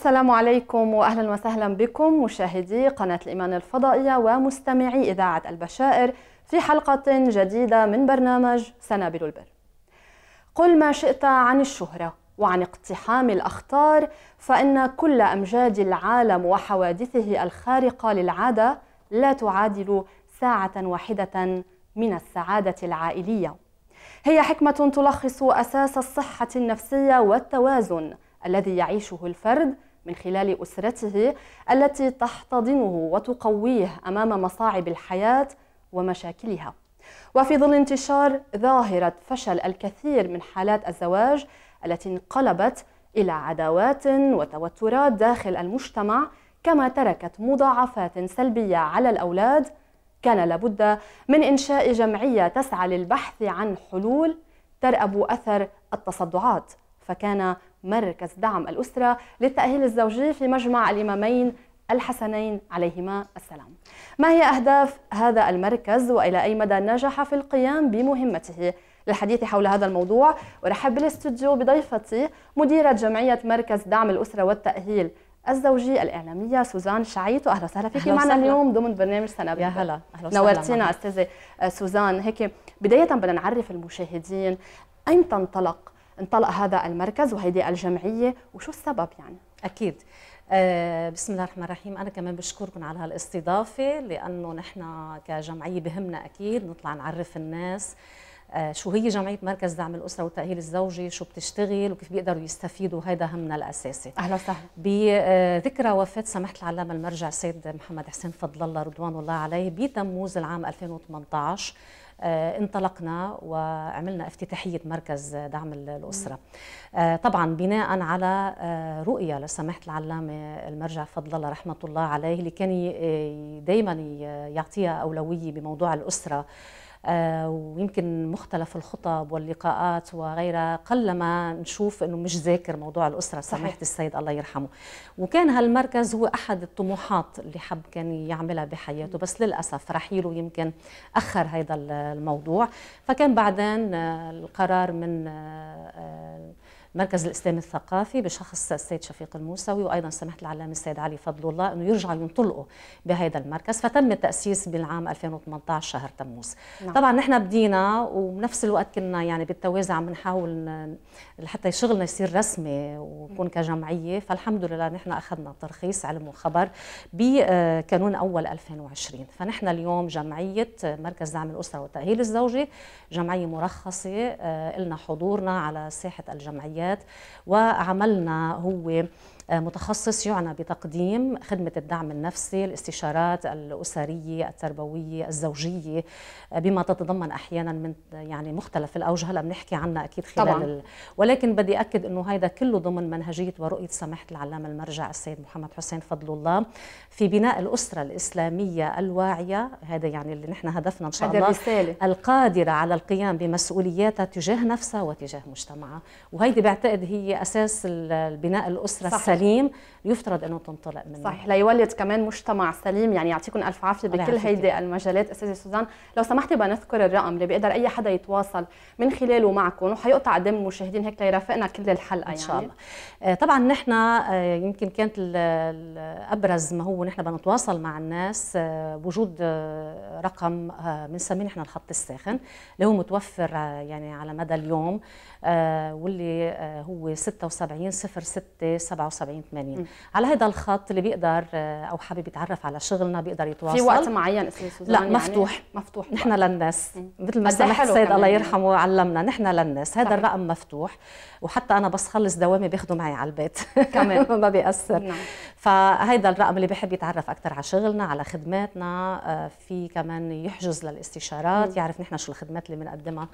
السلام عليكم واهلا وسهلا بكم مشاهدي قناه الايمان الفضائيه ومستمعي اذاعه البشائر في حلقه جديده من برنامج سنابل البر. قل ما شئت عن الشهره وعن اقتحام الاخطار فان كل امجاد العالم وحوادثه الخارقه للعاده لا تعادل ساعه واحده من السعاده العائليه. هي حكمه تلخص اساس الصحه النفسيه والتوازن الذي يعيشه الفرد من خلال أسرته التي تحتضنه وتقويه أمام مصاعب الحياة ومشاكلها وفي ظل انتشار ظاهرة فشل الكثير من حالات الزواج التي انقلبت إلى عداوات وتوترات داخل المجتمع كما تركت مضاعفات سلبية على الأولاد كان لابد من إنشاء جمعية تسعى للبحث عن حلول ترأب أثر التصدعات فكان مركز دعم الأسرة للتأهيل الزوجي في مجمع الإمامين الحسنين عليهما السلام ما هي أهداف هذا المركز وإلى أي مدى نجح في القيام بمهمته؟ للحديث حول هذا الموضوع أرحب بالاستوديو بضيفتي مديرة جمعية مركز دعم الأسرة والتأهيل الزوجي الإعلامية سوزان شعيت وأهلا وسهلا فيك معنا وسهلا. اليوم ضمن برنامج سنة يا هلا نورتينا أستاذة سوزان هيك بداية بدنا نعرف المشاهدين أين تنطلق انطلق هذا المركز وهيدي الجمعيه وشو السبب يعني اكيد آه، بسم الله الرحمن الرحيم انا كمان بشكركم على هالاستضافه لانه نحن كجمعيه بهمنا اكيد نطلع نعرف الناس آه، شو هي جمعية مركز دعم الأسرة والتأهيل الزوجي شو بتشتغل وكيف بيقدروا يستفيدوا هذا همنا الأساسي أهلا وسهلا بذكرى آه، وفاة سماحة العلامة المرجع سيد محمد حسين فضل الله رضوان الله عليه بتموز العام 2018 آه، انطلقنا وعملنا افتتاحية مركز دعم الأسرة آه، طبعا بناء على آه، رؤية لسماحة العلامة المرجع فضل الله رحمة الله عليه اللي كان دايما يعطيها أولوية بموضوع الأسرة آه، ويمكن مختلف الخطب واللقاءات وغيرها قلما نشوف انه مش ذاكر موضوع الاسره صحيح السيد الله يرحمه وكان هالمركز هو احد الطموحات اللي حب كان يعملها بحياته بس للاسف رحيله يمكن اخر هذا الموضوع فكان بعدين آه، القرار من آه، مركز الإسلام الثقافي بشخص السيد شفيق الموسوي وأيضا سماحة العلامة السيد علي فضل الله أنه يرجعوا ينطلقوا بهذا المركز فتم التأسيس بالعام 2018 شهر تموز نعم. طبعا نحن بدينا وبنفس الوقت كنا يعني بالتوازي عم نحاول حتى شغلنا يصير رسمي ويكون كجمعية فالحمد لله نحن أخذنا ترخيص علم وخبر بكانون آه، أول 2020 فنحن اليوم جمعية آه، مركز دعم الأسرة والتأهيل الزوجي جمعية مرخصة آه، لنا حضورنا على ساحة الجمعية الجمعيات وعملنا هو متخصص يعنى بتقديم خدمة الدعم النفسي الاستشارات الأسرية التربوية الزوجية آه، بما تتضمن أحيانا من يعني مختلف الأوجه هلا بنحكي عنها أكيد خلال طبعا. ال... ولكن بدي أكد أنه هذا كله ضمن منهجية ورؤية سماحة العلامة المرجع السيد محمد حسين فضل الله في بناء الأسرة الإسلامية الواعية هذا يعني اللي نحن هدفنا إن شاء الله الرسالة. القادرة على القيام بمسؤولياتها تجاه نفسها وتجاه مجتمعها وهيدي بعتقد هي أساس بناء الأسرة صحيح. السليمة سليم يفترض انه تنطلق منه صحيح ليولد كمان مجتمع سليم يعني يعطيكم الف عافيه بكل هيدي المجالات استاذه سوزان لو سمحتي بنذكر الرقم اللي بيقدر اي حدا يتواصل من خلاله معكم وحيقطع دم المشاهدين هيك ليرافقنا كل الحلقه يعني ان شاء يعني. الله يعني. طبعا نحن آه، يمكن كانت ابرز ما هو نحن بنتواصل مع الناس بوجود آه، رقم بنسميه نحن الخط الساخن اللي هو متوفر يعني على مدى اليوم واللي هو 76 06 77 70 80 على هذا الخط اللي بيقدر آه، او حابب يتعرف على شغلنا بيقدر يتواصل في وقت معين استاذ لا مفتوح يعني مفتوح نحن للناس مثل ما إيه سمح السيد الله يعني. يرحمه علمنا نحن للناس هذا الرقم مفتوح وحتى انا بس خلص دوامي بياخذوا معي على البيت كمان ما بيأثر نعم. فهذا الرقم اللي بحب يتعرف اكثر على شغلنا على خدماتنا آه، في كمان يحجز للاستشارات يعرف نحن شو الخدمات اللي بنقدمها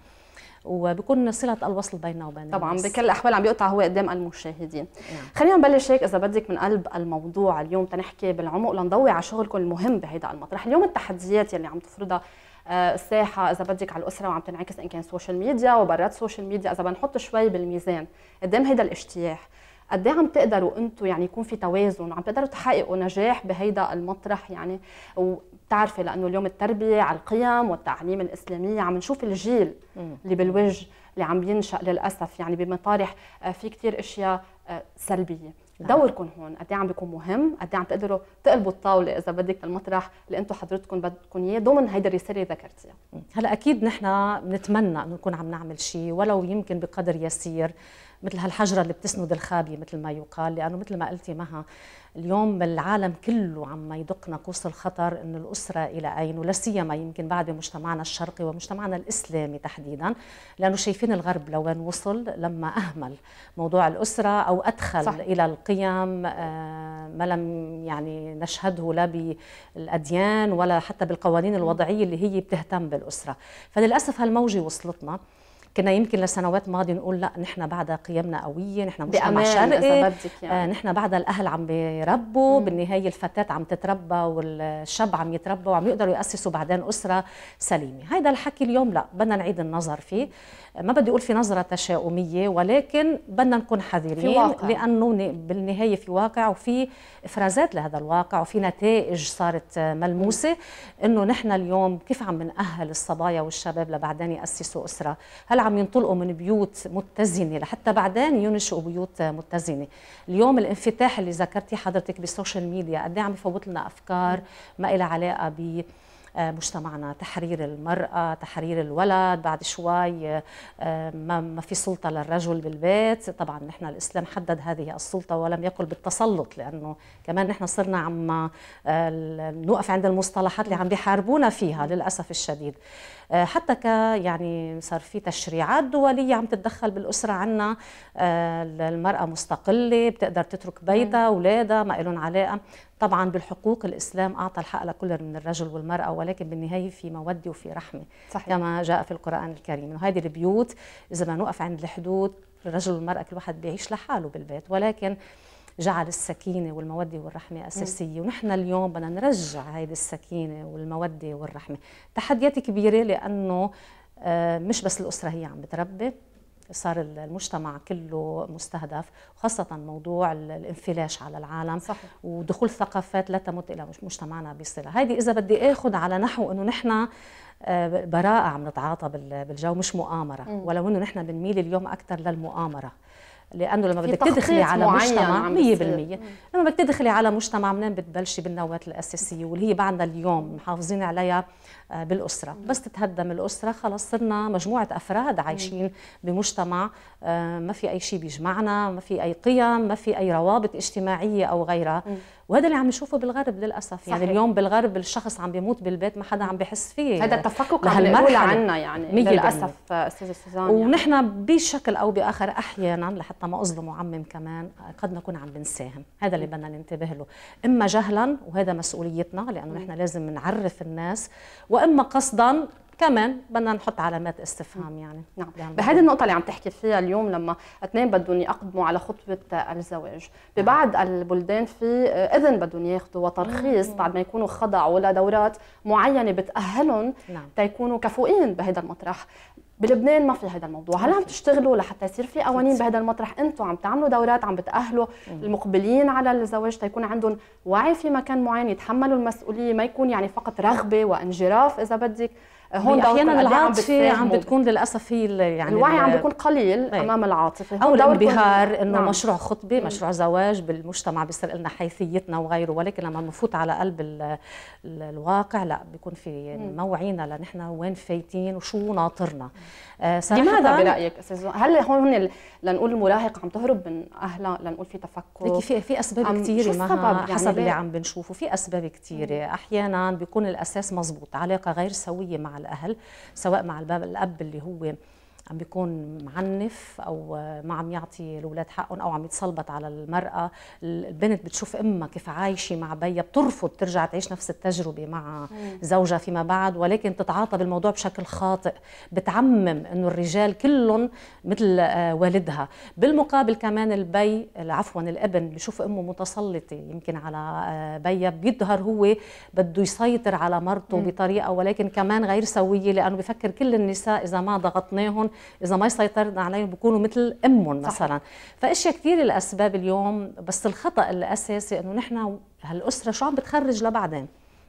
وبكون صله الوصل بيننا وبين طبعا الناس. بكل الاحوال عم بيقطع هو قدام المشاهدين يعني. خلينا نبلش هيك اذا بدك من قلب الموضوع اليوم تنحكي بالعمق لنضوي على شغلكم المهم بهيدا المطرح اليوم التحديات يلي عم تفرضها آه، الساحه اذا بدك على الاسره وعم تنعكس ان كان سوشيال ميديا وبرات سوشيال ميديا اذا بنحط شوي بالميزان قدام هيدا الاجتياح قد إيه عم تقدروا انتم يعني يكون في توازن وعم تقدروا تحققوا نجاح بهيدا المطرح يعني بتعرفي لانه اليوم التربيه على القيم والتعليم الاسلاميه عم نشوف الجيل اللي بالوجه اللي عم ينشا للاسف يعني بمطارح آه، في كثير اشياء آه، سلبيه نعم. دوركم هون قد إيه عم بيكون مهم قد إيه عم تقدروا تقلبوا الطاوله اذا بدك المطرح اللي انتم حضرتكم بدكم اياه ضمن هيدا الرساله اللي ذكرتيها هلا اكيد نحن بنتمنى انه نكون عم نعمل شيء ولو يمكن بقدر يسير مثل هالحجره اللي بتسند الخابي مثل ما يقال لانه مثل ما قلتي مها اليوم العالم كله عم يدق ناقوس الخطر انه الاسره الى اين ولا سيما يمكن بعد بمجتمعنا الشرقي ومجتمعنا الاسلامي تحديدا لانه شايفين الغرب لوين وصل لما اهمل موضوع الاسره او ادخل صح. الى القيم آه، ما لم يعني نشهده لا بالاديان ولا حتى بالقوانين الوضعيه اللي هي بتهتم بالاسره فللاسف هالموجه وصلتنا كنا يمكن لسنوات ماضيه نقول لا نحن بعد قيمنا قويه نحن مش مجتمع شرقي يعني. آه، نحن بعد الاهل عم بيربوا مم. بالنهايه الفتاه عم تتربى والشاب عم يتربى وعم يقدروا ياسسوا بعدين اسره سليمه هذا الحكي اليوم لا بدنا نعيد النظر فيه ما بدي اقول في نظره تشاؤميه ولكن بدنا نكون حذرين لانه بالنهايه في واقع وفي افرازات لهذا الواقع وفي نتائج صارت ملموسه انه نحن اليوم كيف عم نأهل الصبايا والشباب لبعدين ياسسوا اسره هل عم ينطلقوا من بيوت متزنه لحتى بعدين ينشئوا بيوت متزنه اليوم الانفتاح اللي ذكرتي حضرتك بالسوشيال ميديا قد إيه عم يفوت لنا افكار ما لها علاقه ب مجتمعنا تحرير المرأة تحرير الولد بعد شوي آه، ما في سلطة للرجل بالبيت طبعا نحن الإسلام حدد هذه السلطة ولم يقل بالتسلط لأنه كمان نحن صرنا عم آه، نوقف عند المصطلحات اللي عم بيحاربونا فيها للأسف الشديد آه، حتى ك يعني صار في تشريعات دوليه عم تتدخل بالاسره عنا آه، المراه مستقله بتقدر تترك بيتها اولادها ما لهم علاقه طبعا بالحقوق الاسلام اعطى الحق لكل من الرجل والمراه ولكن بالنهايه في موده وفي رحمه صحيح. كما جاء في القران الكريم انه هذه البيوت اذا ما نوقف عند الحدود الرجل والمراه كل واحد بيعيش لحاله بالبيت ولكن جعل السكينه والموده والرحمه اساسيه ونحن اليوم بدنا نرجع هيدي السكينه والموده والرحمه تحديات كبيره لانه آه، مش بس الاسره هي عم بتربي صار المجتمع كله مستهدف خاصة موضوع الانفلاش على العالم صحيح. ودخول ثقافات لا تمت إلى مجتمعنا بصلة هذه إذا بدي أخذ على نحو أنه نحن آه، براءة عم نتعاطى بالجو مش مؤامرة ولو أنه نحن بنميل اليوم أكثر للمؤامرة لانه لما بدك تدخلي على مجتمع 100% لما بدك تدخلي على مجتمع منين بتبلشي بالنواه الاساسيه واللي هي بعدنا اليوم محافظين عليها آه، بالاسره نعم. بس تتهدم الاسره خلص صرنا مجموعه افراد عايشين نعم. بمجتمع آه، ما في اي شيء بيجمعنا ما في اي قيم ما في اي روابط اجتماعيه او غيرها نعم. وهذا اللي عم نشوفه بالغرب للاسف يعني صحيح. يعني اليوم بالغرب الشخص عم بيموت بالبيت ما حدا عم بحس فيه هذا التفكك عم نقول عنا يعني للاسف آه، استاذ سوزان يعني. ونحن بشكل او باخر احيانا لحتى ما اظلم وعمم كمان قد نكون عم بنساهم هذا اللي بدنا ننتبه له اما جهلا وهذا مسؤوليتنا لانه نحن لازم نعرف الناس واما قصدا كمان بدنا نحط علامات استفهام يعني نعم بهذه النقطة اللي عم تحكي فيها اليوم لما اثنين بدهم يقدموا على خطوة الزواج نعم. ببعض البلدان في إذن بدهم ياخذوا وترخيص بعد ما يكونوا خضعوا لدورات معينة بتأهلهم نعم. تيكونوا كفؤين بهذا المطرح بلبنان ما في هذا الموضوع هل عم تشتغلوا لحتى يصير في قوانين بهذا المطرح انتم عم تعملوا دورات عم بتاهلوا المقبلين على الزواج تيكون عندهم وعي في مكان معين يتحملوا المسؤوليه ما يكون يعني فقط رغبه وانجراف اذا بدك هون احيانا إيه العاطفه عم, عم بتكون للاسف هي يعني الوعي عم بيكون قليل ايه. امام العاطفه او الانبهار انه نعم. مشروع خطبه مشروع زواج بالمجتمع بيصير لنا حيثيتنا وغيره ولكن لما بنفوت على قلب الـ الـ الواقع لا بيكون في موعينا لنحن وين فايتين وشو ناطرنا آه، صراحة لماذا برايك استاذ هل هون لنقول المراهقه عم تهرب من اهلها لنقول في تفكر في في اسباب كثيره يعني حسب اللي عم بنشوفه في اسباب كثيره احيانا بيكون الاساس مزبوط علاقه غير سويه مع الاهل سواء مع الاب اللي هو عم بيكون معنف او ما عم يعطي الاولاد حقهم او عم يتسلبط على المراه البنت بتشوف امها كيف عايشه مع بيها بترفض ترجع تعيش نفس التجربه مع زوجها فيما بعد ولكن تتعاطى بالموضوع بشكل خاطئ بتعمم انه الرجال كلهم مثل آه، والدها بالمقابل كمان البي عفوا الابن بشوف امه متسلطه يمكن على آه، بيها بيظهر هو بده يسيطر على مرته بطريقه ولكن كمان غير سويه لانه بفكر كل النساء اذا ما ضغطناهم اذا ما سيطرنا عليهم بيكونوا مثل امهم مثلا فاشياء كثير الاسباب اليوم بس الخطا الاساسي انه نحن هالاسره شو عم بتخرج لبعدين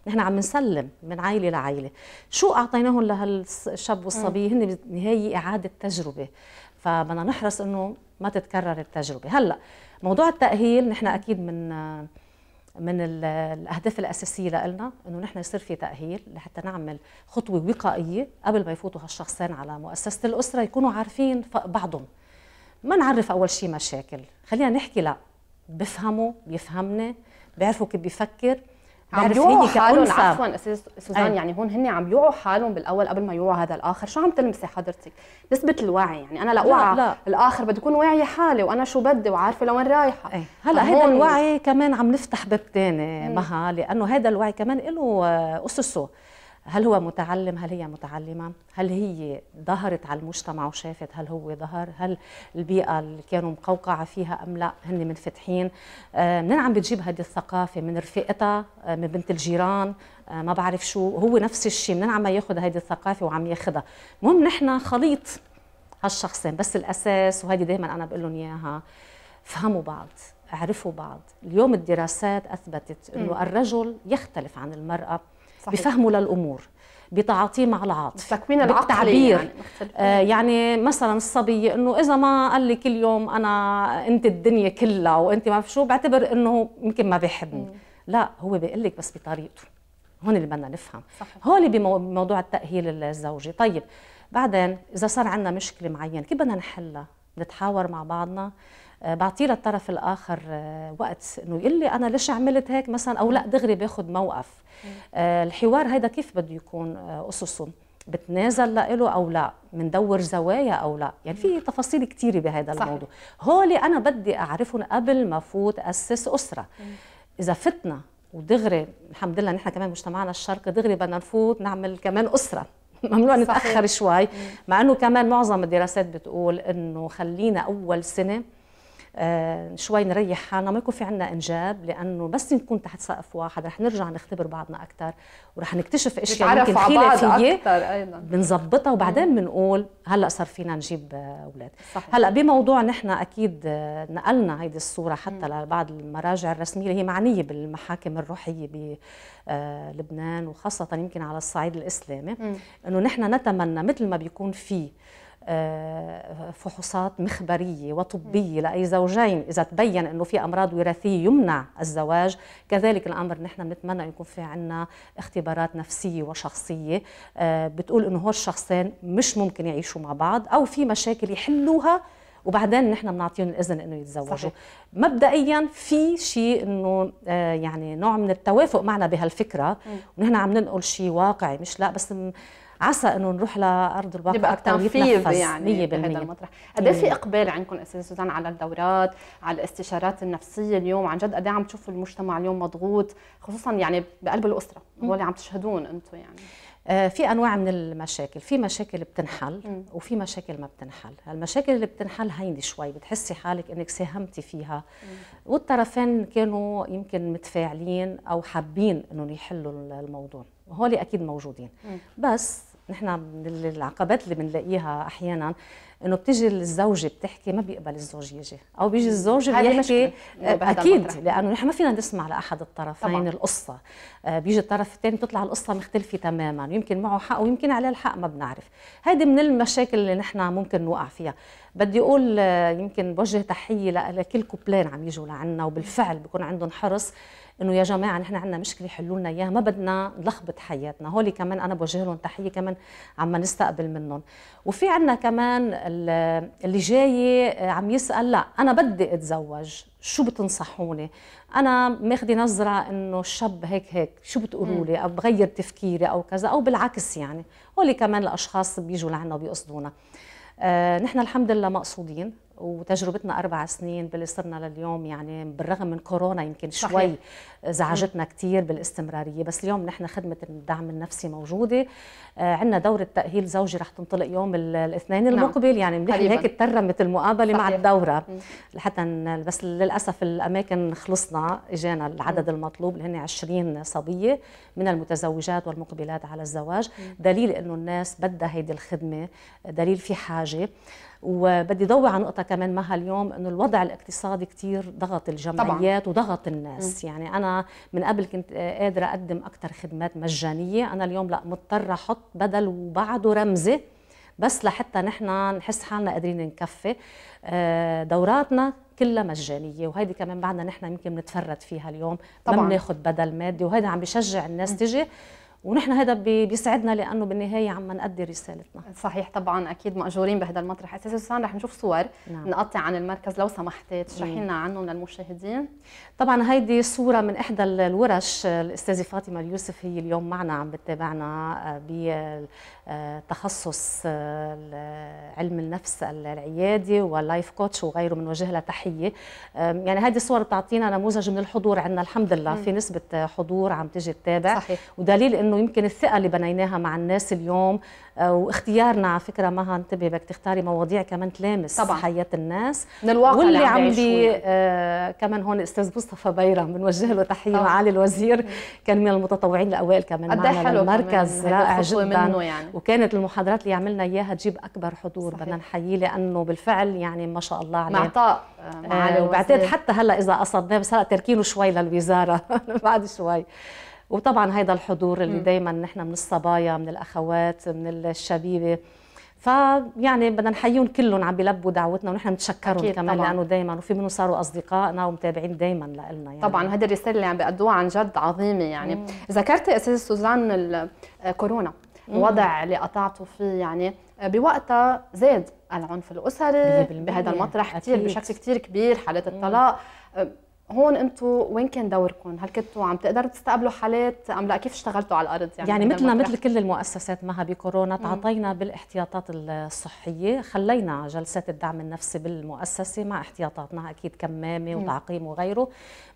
نحن عم نسلم من عائله لعائله شو اعطيناهم لهالشاب والصبيه هن بالنهايه اعاده تجربه فبدنا نحرص انه ما تتكرر التجربه هلا موضوع التاهيل نحن اكيد من من الاهداف الاساسيه لنا انه نحن يصير في تاهيل لحتى نعمل خطوه وقائيه قبل ما يفوتوا هالشخصين على مؤسسه الاسره يكونوا عارفين بعضهم ما نعرف اول شيء مشاكل خلينا نحكي لا بفهمه بيفهمني بيعرفوا كيف بيفكر عم يوعوا حالهم عفوا استاذ سوزان أي. يعني هون هن عم يوعوا حالهم بالاول قبل ما يوعوا هذا الاخر شو عم تلمسي حضرتك نسبه الوعي يعني انا لاوعى لا لا. الاخر بدي اكون واعيه حالي وانا شو بدي وعارفه لوين رايحه أي. هلا هذا الوعي كمان عم نفتح باب ثاني مها لانه هذا الوعي كمان له آه، اسسه هل هو متعلم هل هي متعلمة هل هي ظهرت على المجتمع وشافت هل هو ظهر هل البيئة اللي كانوا مقوقعة فيها أم لا هن منفتحين آه، منين عم بتجيب هذه الثقافة من رفيقتها آه، من بنت الجيران آه، ما بعرف شو هو نفس الشيء منين عم ياخذ هذه الثقافة وعم ياخذها المهم نحن خليط هالشخصين بس الأساس وهذه دائما أنا بقول لهم إياها فهموا بعض اعرفوا بعض اليوم الدراسات أثبتت أنه الرجل يختلف عن المرأة صحيح. بفهمه للامور بتعاطيه مع العاطفه التكوين العقلي يعني, آه يعني مثلا الصبيه انه اذا ما قال لي كل يوم انا انت الدنيا كلها وانت ما شو بعتبر انه يمكن ما بيحبني مم. لا هو بيقول لك بس بطريقته هون اللي بدنا نفهم هون بموضوع التاهيل الزوجي طيب بعدين اذا صار عندنا مشكله معينه كيف بدنا نحلها نتحاور مع بعضنا آه، بعطيه للطرف الاخر آه، وقت انه يقول لي انا ليش عملت هيك مثلا او لا دغري باخذ موقف آه، الحوار هيدا كيف بده يكون اسسه بتنازل له او لا مندور زوايا او لا يعني في تفاصيل كثيره بهذا الموضوع الموضوع هولي انا بدي اعرفهم قبل ما فوت اسس اسره اذا فتنا ودغري الحمد لله نحن كمان مجتمعنا الشرقي دغري بدنا نفوت نعمل كمان اسره ممنوع نتاخر شوي مع انه كمان معظم الدراسات بتقول انه خلينا اول سنه آه، شوي نريح حالنا ما يكون في عندنا انجاب لانه بس نكون تحت سقف واحد رح نرجع نختبر بعضنا اكثر ورح نكتشف اشياء يمكن خلافيه بنظبطها وبعدين بنقول هلا صار فينا نجيب آه، اولاد هلا بموضوع نحن اكيد آه، نقلنا هيدي الصوره حتى لبعض المراجع الرسميه اللي هي معنيه بالمحاكم الروحيه ب لبنان وخاصه يمكن على الصعيد الاسلامي انه نحن نتمنى مثل ما بيكون في آه، فحوصات مخبرية وطبية لأي زوجين إذا تبين أنه في أمراض وراثية يمنع الزواج كذلك الأمر نحن بنتمنى يكون في عنا اختبارات نفسية وشخصية آه، بتقول أنه هول الشخصين مش ممكن يعيشوا مع بعض أو في مشاكل يحلوها وبعدين نحن بنعطيهم الاذن انه يتزوجوا صحيح. مبدئيا في شيء انه آه، يعني نوع من التوافق معنا بهالفكره ونحن عم ننقل شيء واقعي مش لا بس عسى انه نروح لارض الواقع يبقى اكثر يعني بهذا المطرح قد إيه في اقبال عندكم استاذ سوزان على الدورات على الاستشارات النفسيه اليوم عن جد قد إيه عم تشوفوا المجتمع اليوم مضغوط خصوصا يعني بقلب الاسره هو اللي عم تشهدون انتم يعني آه، في انواع من المشاكل في مشاكل بتنحل وفي مشاكل ما بتنحل المشاكل اللي بتنحل هيني شوي بتحسي حالك انك ساهمتي فيها والطرفين كانوا يمكن متفاعلين او حابين انهم يحلوا الموضوع هول اكيد موجودين بس نحن من العقبات اللي بنلاقيها احيانا انه بتيجي الزوجه بتحكي ما بيقبل الزوج يجي او بيجي الزوج بيحكي آه، اكيد لانه نحن ما فينا نسمع لاحد الطرفين طبعا. القصه آه، بيجي الطرف الثاني بتطلع القصه مختلفه تماما يمكن معه حق ويمكن عليه الحق ما بنعرف هيدي من المشاكل اللي نحن ممكن نوقع فيها بدي اقول آه، يمكن بوجه تحيه لكل كوبلين عم يجوا لعنا وبالفعل بكون عندهم حرص انه يا جماعه نحن عندنا مشكله حلوا لنا اياها ما بدنا نلخبط حياتنا هولي كمان انا بوجه لهم تحيه كمان عم نستقبل منهم وفي عندنا كمان اللي جاي عم يسال لا انا بدي اتزوج شو بتنصحوني انا ماخذه نظره انه الشاب هيك هيك شو بتقولوا لي او بغير تفكيري او كذا او بالعكس يعني هولي كمان الاشخاص بيجوا لعنا وبيقصدونا آه نحن الحمد لله مقصودين وتجربتنا اربع سنين باللي صرنا لليوم يعني بالرغم من كورونا يمكن شوي زعجتنا كثير بالاستمراريه بس اليوم نحن خدمه الدعم النفسي موجوده آه عندنا دوره تاهيل زوجي رح تنطلق يوم الاثنين نعم. المقبل نعم. يعني منيح هيك تترمت المقابله صحيح. مع الدوره لحتى بس للاسف الاماكن خلصنا اجانا العدد المطلوب اللي هن 20 صبيه من المتزوجات والمقبلات على الزواج دليل انه الناس بدها هيدي الخدمه دليل في حاجه وبدي ضوي على نقطه كمان مها اليوم انه الوضع الاقتصادي كثير ضغط الجمعيات طبعا. وضغط الناس م. يعني انا من قبل كنت قادره اقدم اكثر خدمات مجانيه انا اليوم لا مضطره احط بدل وبعده رمزي بس لحتى نحن نحس حالنا قادرين نكفي آه، دوراتنا كلها مجانيه وهيدي كمان بعدنا نحن يمكن بنتفرد فيها اليوم طبعا ما بناخذ بدل مادي وهيدا عم بشجع الناس تجي ونحن هذا بيسعدنا لانه بالنهايه عم نأدي رسالتنا صحيح طبعا اكيد ماجورين بهذا المطرح اساسا رح نشوف صور نعم. نقطع عن المركز لو سمحتي تشرحي لنا عنهم للمشاهدين طبعا هيدي صوره من احدى الورش آه، الاستاذه فاطمه اليوسف هي اليوم معنا عم بتتابعنا آه، بتخصص آه، علم النفس العيادي واللايف كوتش وغيره بنوجه لها تحيه يعني هذه الصور بتعطينا نموذج من الحضور عندنا الحمد لله في نسبه حضور عم تيجي تتابع صحيح. ودليل انه انه يمكن الثقه اللي بنيناها مع الناس اليوم آه، واختيارنا على فكره مها انتبهي بدك تختاري مواضيع كمان تلامس طبعا. حياه الناس من الواقع واللي عم بي آه كمان هون استاذ مصطفى بيرم بنوجه له تحيه معالي الوزير كان من المتطوعين الاوائل كمان إيه معنا المركز رائع جدا منه يعني. وكانت المحاضرات اللي عملنا اياها تجيب اكبر حضور بدنا نحييه لانه بالفعل يعني ما شاء الله عليه معطاء معالي آه وبعتقد حتى هلا اذا قصدناه بس هلا تركينه شوي للوزاره بعد شوي وطبعا هيدا الحضور اللي دائما نحن من الصبايا من الاخوات من الشبيبه فيعني بدنا نحييهم كلهم عم بيلبوا دعوتنا ونحن بنتشكرهم كمان طبعاً. لانه دائما وفي منهم صاروا اصدقائنا ومتابعين دائما لنا يعني. طبعا هذه الرساله اللي عم بيقدوها عن جد عظيمه يعني ذكرتي استاذ سوزان آه، كورونا الوضع اللي قطعتوا فيه يعني آه، بوقتها زاد العنف الاسري بهذا المطرح كثير بشكل كثير كبير حالات الطلاق مم. آه، هون انتم وين كان دوركم؟ هل كنتوا عم تقدروا تستقبلوا حالات ام لا كيف اشتغلتوا على الارض يعني؟ يعني مثلنا مثل كل المؤسسات مها بكورونا تعاطينا بالاحتياطات الصحيه، خلينا جلسات الدعم النفسي بالمؤسسه مع احتياطاتنا اكيد كمامه وتعقيم وغيره،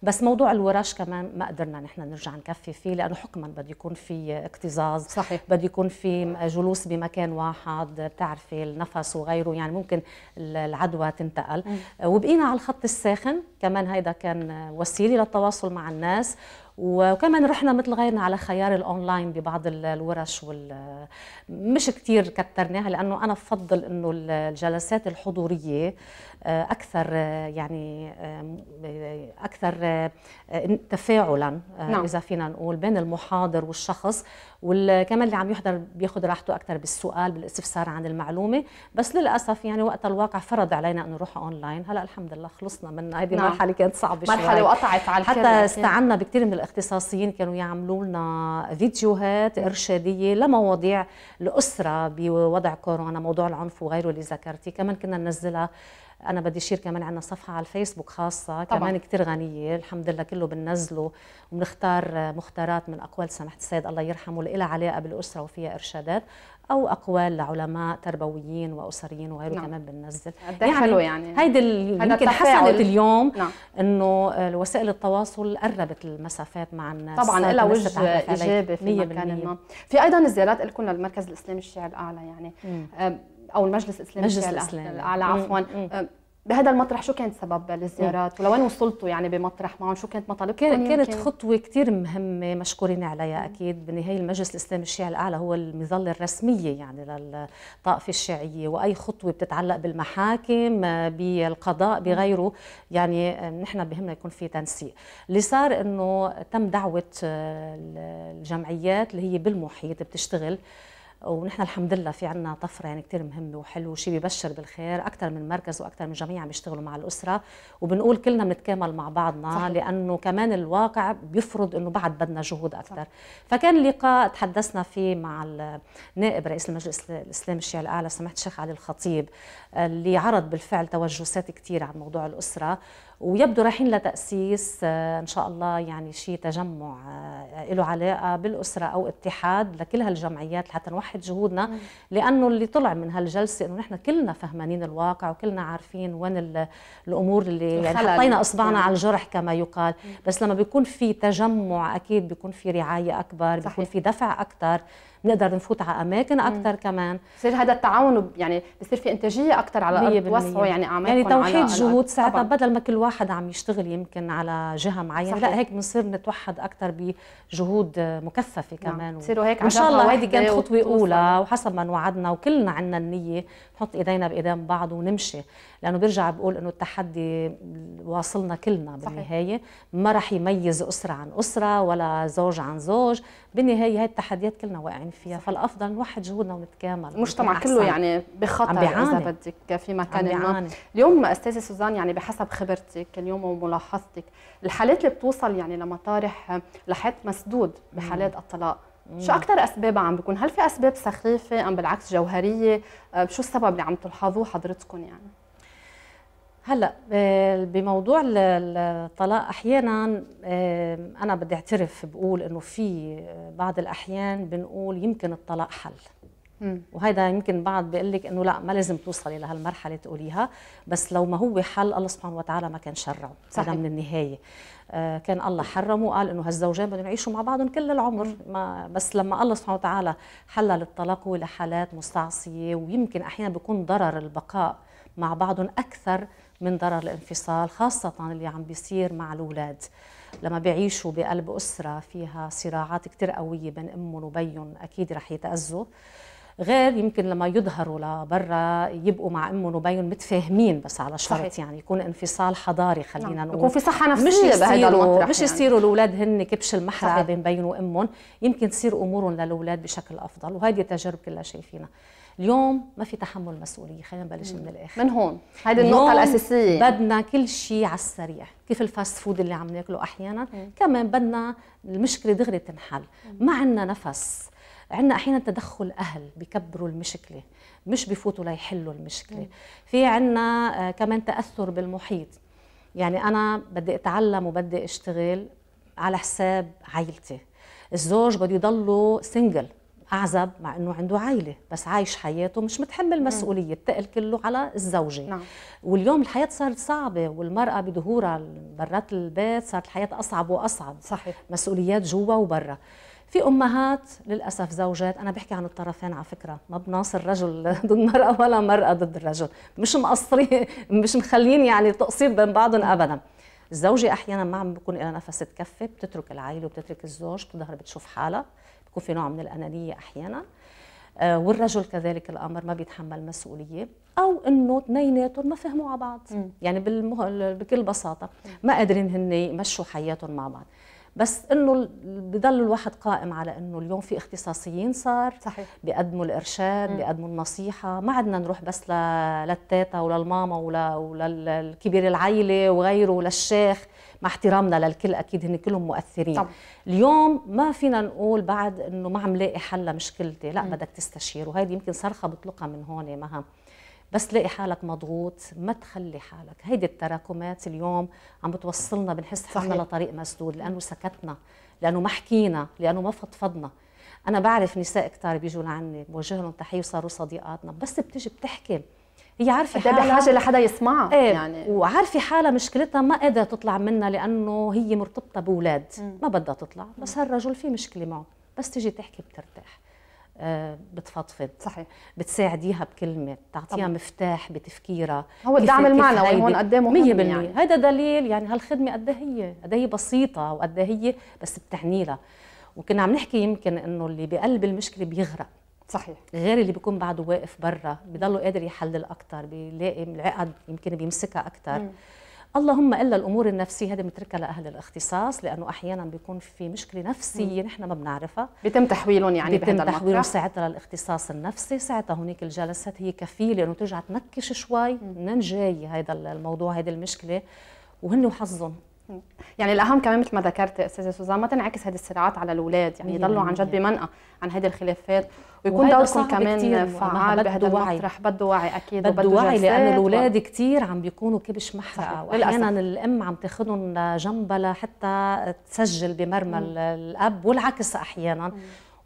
بس موضوع الورش كمان ما قدرنا نحن نرجع نكفي فيه لانه حكما بده يكون في اكتظاظ صحيح بده يكون في جلوس بمكان واحد بتعرفي النفس وغيره يعني ممكن العدوى تنتقل وبقينا على الخط الساخن كمان هيدا كان وسيله للتواصل مع الناس وكمان رحنا مثل غيرنا على خيار الاونلاين ببعض الورش وال مش كثير كترناها لانه انا بفضل انه الجلسات الحضوريه آه، اكثر آه، يعني آه، اكثر تفاعلا نعم. اذا فينا نقول بين المحاضر والشخص وكمان اللي عم يحضر بياخذ راحته اكثر بالسؤال بالاستفسار عن المعلومه بس للاسف يعني وقت الواقع فرض علينا انه نروح اونلاين هلا الحمد لله خلصنا من هذه نعم. المرحله كانت صعبه شوي مرحله وقطعت على حتى استعنا بكثير من الاختصاصيين كانوا يعملوا لنا فيديوهات نعم. ارشاديه لمواضيع الاسره بوضع كورونا موضوع العنف وغيره اللي ذكرتي كمان كنا ننزلها انا بدي اشير كمان عندنا صفحه على الفيسبوك خاصه طبعا. كمان كثير غنيه الحمد لله كله بننزله وبنختار مختارات من اقوال سماحه السيد الله يرحمه اللي لها علاقه بالاسره وفيها ارشادات او اقوال لعلماء تربويين واسريين وغيره نعم. كمان بننزل يعني حلو يعني, يعني. هيدي يمكن حسنت اليوم نعم. انه وسائل التواصل قربت المسافات مع الناس طبعا لها وجه ايجابي في مكان ما في ايضا الزيارات لكم للمركز الاسلامي الشيعي الاعلى يعني او المجلس الاسلامي المجلس الاسلامي الاعلى عفوا بهذا المطرح شو كانت سبب للزيارات ولوين وصلتوا يعني بمطرح معهم شو كانت مطالبكم كانت, كانت خطوه كثير مهمه مشكورين عليها اكيد بالنهايه المجلس الاسلامي الشيعي الاعلى هو المظله الرسميه يعني للطائفه الشيعيه واي خطوه بتتعلق بالمحاكم بالقضاء بغيره يعني نحن بهمنا يكون في تنسيق اللي صار انه تم دعوه آه، الجمعيات اللي هي بالمحيط بتشتغل ونحن الحمد لله في عنا طفره يعني كثير مهمه وحلو وشيء ببشر بالخير اكثر من مركز واكثر من جميع عم يشتغلوا مع الاسره وبنقول كلنا بنتكامل مع بعضنا صح. لانه كمان الواقع بيفرض انه بعد بدنا جهود اكثر صح. فكان لقاء تحدثنا فيه مع نائب رئيس المجلس الاسلامي الشيعي الاعلى سماحه الشيخ علي الخطيب اللي عرض بالفعل توجسات كثير عن موضوع الاسره ويبدو رايحين لتاسيس آه، ان شاء الله يعني شيء تجمع آه، له علاقه بالاسره او اتحاد لكل هالجمعيات لحتى نوحد جهودنا لانه اللي طلع من هالجلسه انه نحن كلنا فهمانين الواقع وكلنا عارفين وين الامور اللي يعني حطينا اصبعنا نعم. على الجرح كما يقال بس لما بيكون في تجمع اكيد بيكون في رعايه اكبر صحيح. بيكون في دفع اكثر بنقدر نفوت على اماكن اكثر كمان بصير هذا التعاون يعني بصير في انتاجيه اكثر على توسعوا يعني اعمالكم يعني توحيد جهود ساعتها بدل ما كل واحد عم يشتغل يمكن على جهه معينه لا هيك بنصير نتوحد اكثر بجهود مكثفه نعم. كمان بصيروا هيك ان شاء الله هيدي كانت خطوه اولى وحسب ما وعدنا وكلنا عندنا النيه نحط ايدينا بايدين بعض ونمشي لانه برجع بقول انه التحدي واصلنا كلنا بالنهايه ما راح يميز اسره عن اسره ولا زوج عن زوج بالنهايه هاي التحديات كلنا واقعين فيها فالافضل نوحد جهودنا ونتكامل المجتمع كله يعني بخطر اذا بدك في مكان ما اليوم استاذه سوزان يعني بحسب خبرتك اليوم وملاحظتك الحالات اللي بتوصل يعني لمطارح لحيط مسدود بحالات الطلاق شو اكثر اسبابها عم بكون هل في اسباب سخيفه ام بالعكس جوهريه آه، شو السبب اللي عم تلاحظوه حضرتكم يعني هلا آه، بموضوع الطلاق احيانا آه، انا بدي اعترف بقول انه في آه، بعض الاحيان بنقول يمكن الطلاق حل وهيدا يمكن بعض بيقول لك انه لا ما لازم توصلي لهالمرحله تقوليها بس لو ما هو حل الله سبحانه وتعالى ما كان شرعه هذا من النهايه كان الله حرمه وقال انه هالزوجين بدهم يعيشوا مع بعضهم كل العمر ما بس لما الله سبحانه وتعالى حلل الطلاق هو لحالات مستعصيه ويمكن احيانا بيكون ضرر البقاء مع بعضهم اكثر من ضرر الانفصال خاصة اللي عم بيصير مع الأولاد لما بيعيشوا بقلب أسرة فيها صراعات كتير قوية بين أمهم وبين أكيد رح يتأذوا غير يمكن لما يظهروا لبرا يبقوا مع امهم وبين متفاهمين بس على شرط صحيح. يعني يكون انفصال حضاري خلينا نعم. نقول يكون في صحه نفسيه مش يصيروا يعني. مش يصيروا يعني. الاولاد هن كبش المحرقه بين بين وامهم يمكن تصير امورهم للاولاد بشكل افضل وهذه تجارب كلها شايفينها اليوم ما في تحمل مسؤوليه خلينا نبلش من الاخر من هون هذه النقطه الاساسيه بدنا كل شيء على السريع كيف الفاست فود اللي عم ناكله احيانا مم. كمان بدنا المشكله دغري تنحل مم. ما عندنا نفس عندنا احيانا تدخل اهل بكبروا المشكله مش بفوتوا ليحلوا المشكله مم. في عندنا آه، كمان تاثر بالمحيط يعني انا بدي اتعلم وبدي اشتغل على حساب عائلتي الزوج بده يضله سنجل أعزب مع أنه عنده عائلة بس عايش حياته مش متحمل نعم. مسؤولية بتقل كله على الزوجة نعم. واليوم الحياة صارت صعبة والمرأة بدهورها برات البيت صارت الحياة أصعب وأصعب صحيح مسؤوليات جوا وبرا في امهات للاسف زوجات انا بحكي عن الطرفين على فكره ما بناصر رجل ضد مرأة ولا مرأة ضد الرجل مش مقصرين مش مخلين يعني تقصير بين بعضهم ابدا الزوجه احيانا ما عم بكون لها نفس تكفي بتترك العائله وبتترك الزوج بتظهر بتشوف حالها بيكون في نوع من الانانيه احيانا آه، والرجل كذلك الامر ما بيتحمل مسؤوليه او انه اثنيناتهم ما فهموا على بعض م. يعني بالمه... بكل بساطه ما قادرين هني يمشوا حياتهم مع بعض بس انه بضل الواحد قائم على انه اليوم في اختصاصيين صار صحيح بيقدموا الارشاد بيقدموا النصيحه ما عدنا نروح بس للتاتا وللماما وللكبير العيله وغيره وللشيخ مع احترامنا للكل اكيد هن كلهم مؤثرين طب. اليوم ما فينا نقول بعد انه ما عم لاقي حل لمشكلتي لا بدك تستشير وهيدي يمكن صرخه بطلقها من هون مها بس تلاقي حالك مضغوط ما تخلي حالك هيدي التراكمات اليوم عم بتوصلنا بنحس حالنا لطريق مسدود لانه سكتنا لانه ما حكينا لانه ما فضفضنا انا بعرف نساء كتار بيجوا لعني بوجه لهم تحيه وصاروا صديقاتنا بس بتجي بتحكي هي عارفه حالها بحاجه لحدا يسمعها ايه يعني وعارفه حالها مشكلتها ما قادره تطلع منها لانه هي مرتبطه باولاد ما بدها تطلع بس هالرجل في مشكله معه بس تجي تحكي بترتاح آه، بتفضفض صحيح بتساعديها بكلمه بتعطيها طبعا. مفتاح بتفكيرها هو الدعم المعنوي هون قد ايه مهم 100% يعني. هذا دليل يعني هالخدمه قد إيه هي قد إيه هي بسيطه وقد إيه هي بس بتعني لها وكنا عم نحكي يمكن انه اللي بقلب المشكله بيغرق صحيح غير اللي بيكون بعده واقف برا بضله قادر يحلل اكثر بيلاقي العقد يمكن بيمسكها اكثر اللهم الا الامور النفسيه هذه بنتركها لاهل الاختصاص لانه احيانا بيكون في مشكله نفسيه نحن ما بنعرفها بيتم تحويلهم يعني بيتم تحويلهم ساعتها للاختصاص النفسي ساعتها هناك الجلسات هي كفيله انه ترجع تنكش شوي منين جاي هذا الموضوع هذه المشكله وهن وحظهم يعني الاهم كمان مثل ما ذكرت استاذه سوزان ما تنعكس هذه الصراعات على الاولاد يعني يضلوا عن جد بمنأى عن هذه الخلافات ويكون دوركم كمان فعال بهذا المطرح بده وعي اكيد بده وعي لانه الاولاد و... كثير عم بيكونوا كبش محرقه واحيانا الام عم تاخذهم جنبها لحتى تسجل بمرمى الاب والعكس احيانا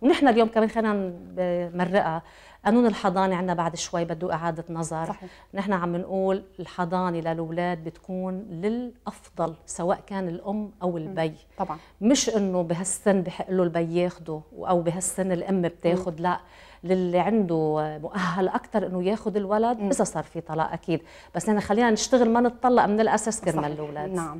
ونحن اليوم كمان خلينا نمرقها قانون الحضانه عندنا بعد شوي بده اعاده نظر صحيح. نحن عم نقول الحضانه للاولاد بتكون للافضل سواء كان الام او البي طبعا مش انه بهالسن بحق له البي ياخده او بهالسن الام بتاخد لا للي عنده مؤهل اكثر انه ياخذ الولد اذا صار في طلاق اكيد بس انا يعني خلينا نشتغل ما نتطلق من الاساس كرمال الاولاد نعم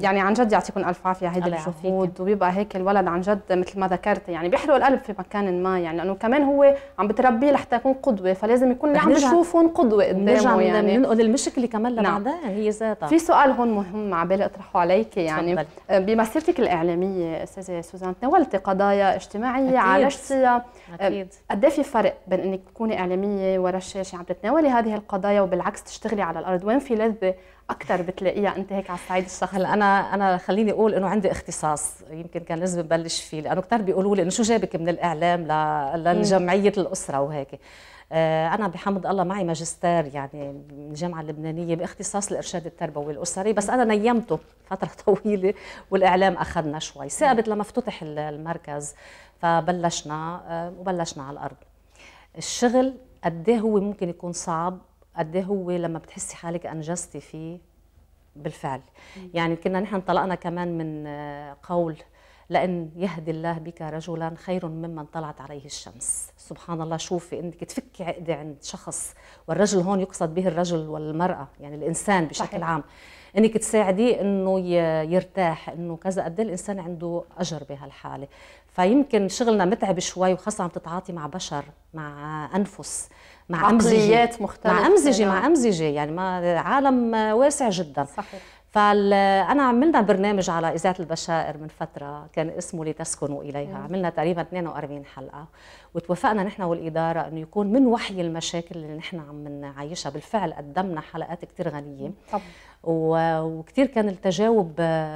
يعني عن جد يعطيكم الف عافيه هيدي الجهود وبيبقى هيك الولد عن جد مثل ما ذكرت يعني بيحرق القلب في مكان ما يعني لانه كمان هو عم بتربيه لحتى يكون قدوه فلازم يكون اللي عم بشوفهم قدوه قدامه يعني ننقل المشكله كمان نعم. لبعدها نعم. هي ذاتها في سؤال هون مهم على بالي اطرحه عليك يعني تفضل. بمسيرتك الاعلاميه استاذه سوزان تناولتي قضايا اجتماعيه عالجتيها اكيد في فرق بين انك تكوني اعلاميه ورشاشه الشاشه عم تتناولي هذه القضايا وبالعكس تشتغلي على الارض وين في لذه اكثر بتلاقيها انت هيك على الصعيد الشخصي هلا انا انا خليني اقول انه عندي اختصاص يمكن كان لازم نبلش فيه لانه كثير بيقولوا لي انه شو جابك من الاعلام لجمعيه للجمعيه الاسره وهيك آه، أنا بحمد الله معي ماجستير يعني من الجامعة اللبنانية باختصاص الإرشاد التربوي الأسري بس أنا نيمته فترة طويلة والإعلام أخذنا شوي ثابت لما افتتح المركز فبلشنا آه، وبلشنا على الارض الشغل قد إيه هو ممكن يكون صعب قد إيه هو لما بتحسي حالك انجزتي فيه بالفعل يعني كنا نحن انطلقنا كمان من آه، قول لأن يهدي الله بك رجلا خير ممن طلعت عليه الشمس سبحان الله شوفي انك تفكي عقدة عند شخص والرجل هون يقصد به الرجل والمرأة يعني الإنسان بشكل صحيح. عام انك تساعديه انه يرتاح انه كذا قد إيه الانسان عنده اجر بهالحاله فيمكن شغلنا متعب شوي وخاصه عم تتعاطي مع بشر مع انفس مع امزجه مختلفه مع امزجه مع آه. امزجه يعني ما عالم واسع جدا صحيح فانا عملنا برنامج على اذاعه البشائر من فتره كان اسمه لتسكنوا اليها عملنا تقريبا 42 حلقه وتوافقنا نحن والاداره انه يكون من وحي المشاكل اللي نحن عم نعيشها بالفعل قدمنا حلقات كثير غنيه طب. وكثير كان التجاوب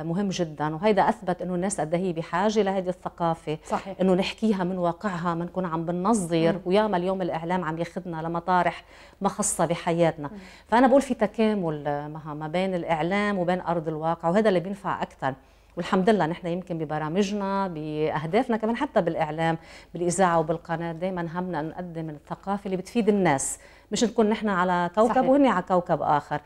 مهم جدا وهيدا اثبت انه الناس قد هي بحاجه لهذه الثقافه صحيح. انه نحكيها من واقعها ما نكون عم بننظر وياما اليوم الاعلام عم ياخذنا لمطارح ما خاصه بحياتنا م. فانا بقول في تكامل ما بين الاعلام وبين ارض الواقع وهذا اللي بينفع اكثر والحمد لله نحن يمكن ببرامجنا باهدافنا كمان حتى بالاعلام بالاذاعه وبالقناه دائما همنا ان نقدم الثقافه اللي بتفيد الناس مش نكون نحن على كوكب وهن على كوكب اخر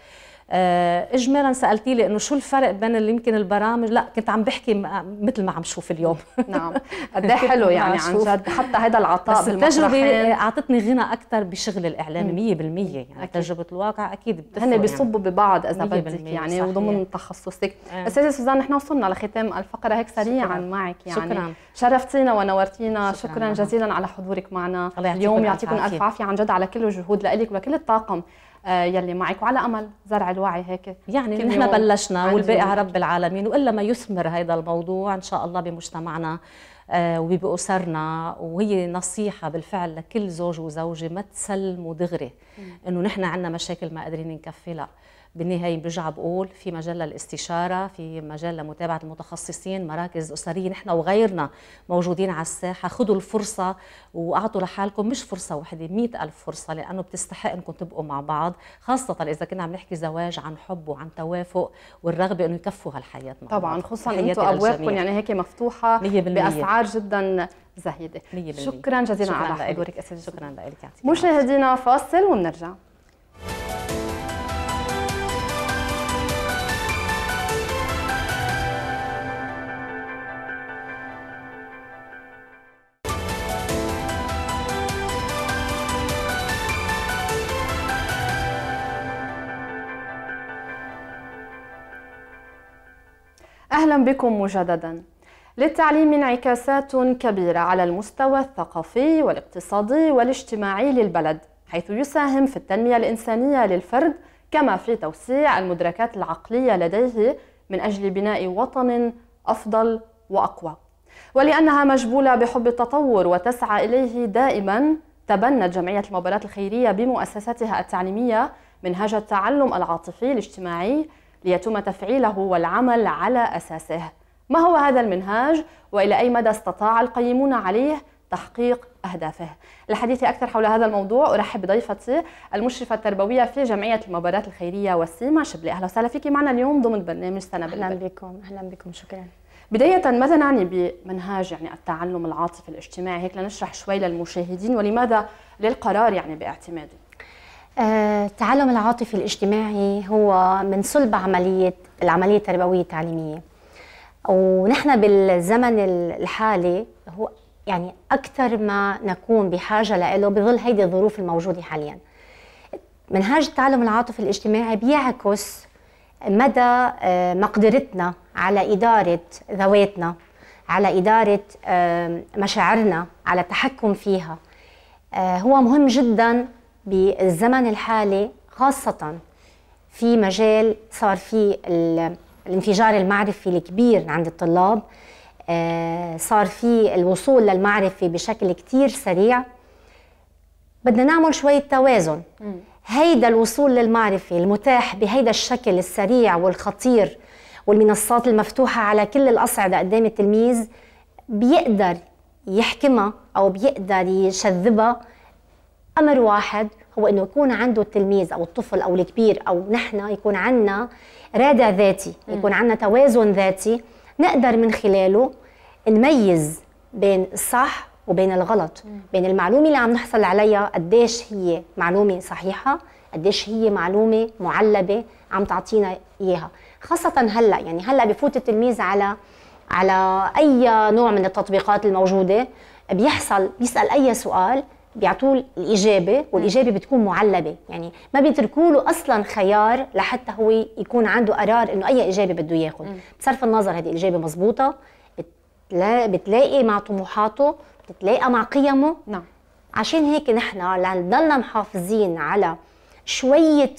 آه، اجمالا سالتي لي انه شو الفرق بين اللي يمكن البرامج لا كنت عم بحكي مثل ما عم شوف اليوم نعم قد إيه حلو يعني عن جد حتى هذا العطاء بس التجربه اعطتني غنى اكثر بشغل الاعلام 100% يعني أكيد. تجربه الواقع اكيد بتفرق هن يعني. بيصبوا يعني. ببعض اذا بدك يعني وضمن تخصصك أه. استاذه سوزان نحن وصلنا لختام الفقره هيك سريعا معك يعني شكرا شرفتينا ونورتينا شكرا, شكرا جزيلا على حضورك معنا اليوم يعطيكم الف عافيه عن جد على كل الجهود لك ولكل الطاقم آه، يلي معك وعلى امل زرع الوعي هيك يعني نحن بلشنا والباقي على رب العالمين والا ما يثمر هذا الموضوع ان شاء الله بمجتمعنا آه، وبأسرنا وهي نصيحة بالفعل لكل زوج وزوجة ما تسلموا دغري إنه نحن عندنا مشاكل ما قادرين نكفي لا بالنهايه برجع بقول في مجال للاستشاره في مجال لمتابعه المتخصصين مراكز اسريه نحن وغيرنا موجودين على الساحه خذوا الفرصه واعطوا لحالكم مش فرصه واحده مئة ألف فرصه لانه بتستحق انكم تبقوا مع بعض خاصه اذا كنا عم نحكي زواج عن حب وعن توافق والرغبه انه يكفوا هالحياه مع طبعا خصوصا انتم ابوابكم يعني هيك مفتوحه باسعار جدا زهيده 100% شكرا جزيلا شكرا على حضورك شكرا لك مشاهدينا فاصل وبنرجع أهلا بكم مجددا للتعليم انعكاسات كبيرة على المستوى الثقافي والاقتصادي والاجتماعي للبلد حيث يساهم في التنمية الإنسانية للفرد كما في توسيع المدركات العقلية لديه من أجل بناء وطن أفضل وأقوى ولأنها مجبولة بحب التطور وتسعى إليه دائما تبنت جمعية المبادرات الخيرية بمؤسساتها التعليمية منهج التعلم العاطفي الاجتماعي ليتم تفعيله والعمل على أساسه ما هو هذا المنهاج وإلى أي مدى استطاع القيمون عليه تحقيق أهدافه للحديث أكثر حول هذا الموضوع أرحب بضيفتي المشرفة التربوية في جمعية المبادرات الخيرية والسيما شبلي أهلا وسهلا فيك معنا اليوم ضمن برنامج سنة أهلا بكم أهلا بكم شكرا بداية ماذا نعني بمنهاج يعني التعلم العاطفي الاجتماعي هيك لنشرح شوي للمشاهدين ولماذا للقرار يعني باعتماده التعلم آه، العاطفي الاجتماعي هو من صلب عملية العملية التربوية التعليمية ونحن بالزمن الحالي هو يعني أكثر ما نكون بحاجة له بظل هيدي الظروف الموجودة حاليا منهاج التعلم العاطفي الاجتماعي بيعكس مدى آه، مقدرتنا على إدارة ذواتنا على إدارة مشاعرنا على التحكم فيها آه، هو مهم جداً بالزمن الحالي خاصة في مجال صار في الانفجار المعرفي الكبير عند الطلاب آه، صار في الوصول للمعرفة بشكل كتير سريع بدنا نعمل شوية توازن هيدا الوصول للمعرفة المتاح بهيدا الشكل السريع والخطير والمنصات المفتوحة على كل الأصعدة قدام التلميذ بيقدر يحكمها أو بيقدر يشذبها امر واحد هو انه يكون عنده التلميذ او الطفل او الكبير او نحن يكون عندنا رادع ذاتي يكون عندنا توازن ذاتي نقدر من خلاله نميز بين الصح وبين الغلط بين المعلومه اللي عم نحصل عليها قديش هي معلومه صحيحه قديش هي معلومه معلبه عم تعطينا اياها خاصه هلا يعني هلا بفوت التلميذ على على اي نوع من التطبيقات الموجوده بيحصل بيسال اي سؤال بيعطوه الاجابه والاجابه بتكون معلبه يعني ما بيتركوا له اصلا خيار لحتى هو يكون عنده قرار انه اي اجابه بده ياخذ بصرف النظر هذه الاجابه مضبوطه بتلاقي مع طموحاته بتتلاقى مع قيمه نعم عشان هيك نحن لنضلنا محافظين على شويه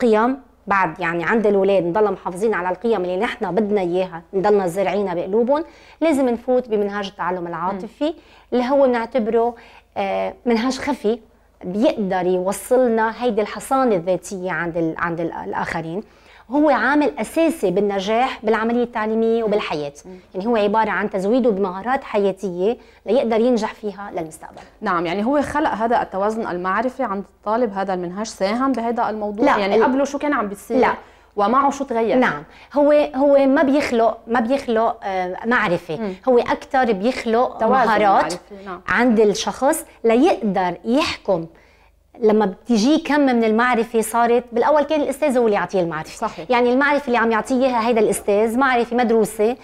قيم بعد يعني عند الاولاد نضل محافظين على القيم اللي نحن بدنا اياها نضلنا زارعينها بقلوبهم لازم نفوت بمنهاج التعلم العاطفي م. اللي هو بنعتبره آه، منهاج خفي بيقدر يوصلنا هيدي الحصانه الذاتيه عند عند الاخرين هو عامل اساسي بالنجاح بالعمليه التعليميه وبالحياه، يعني هو عباره عن تزويده بمهارات حياتيه ليقدر ينجح فيها للمستقبل. نعم يعني هو خلق هذا التوازن المعرفي عند الطالب هذا المنهج ساهم بهذا الموضوع لا يعني قبله شو كان عم بيصير؟ لا ومعه شو تغير نعم هو هو ما بيخلق ما بيخلق آه، معرفه مم. هو اكثر بيخلق مهارات نعم. عند الشخص ليقدر يحكم لما بتجيه كم من المعرفه صارت بالاول كان الاستاذ هو اللي يعطيه المعرفه صحيح. يعني المعرفه اللي عم يعطيها هيدا الاستاذ معرفه مدروسه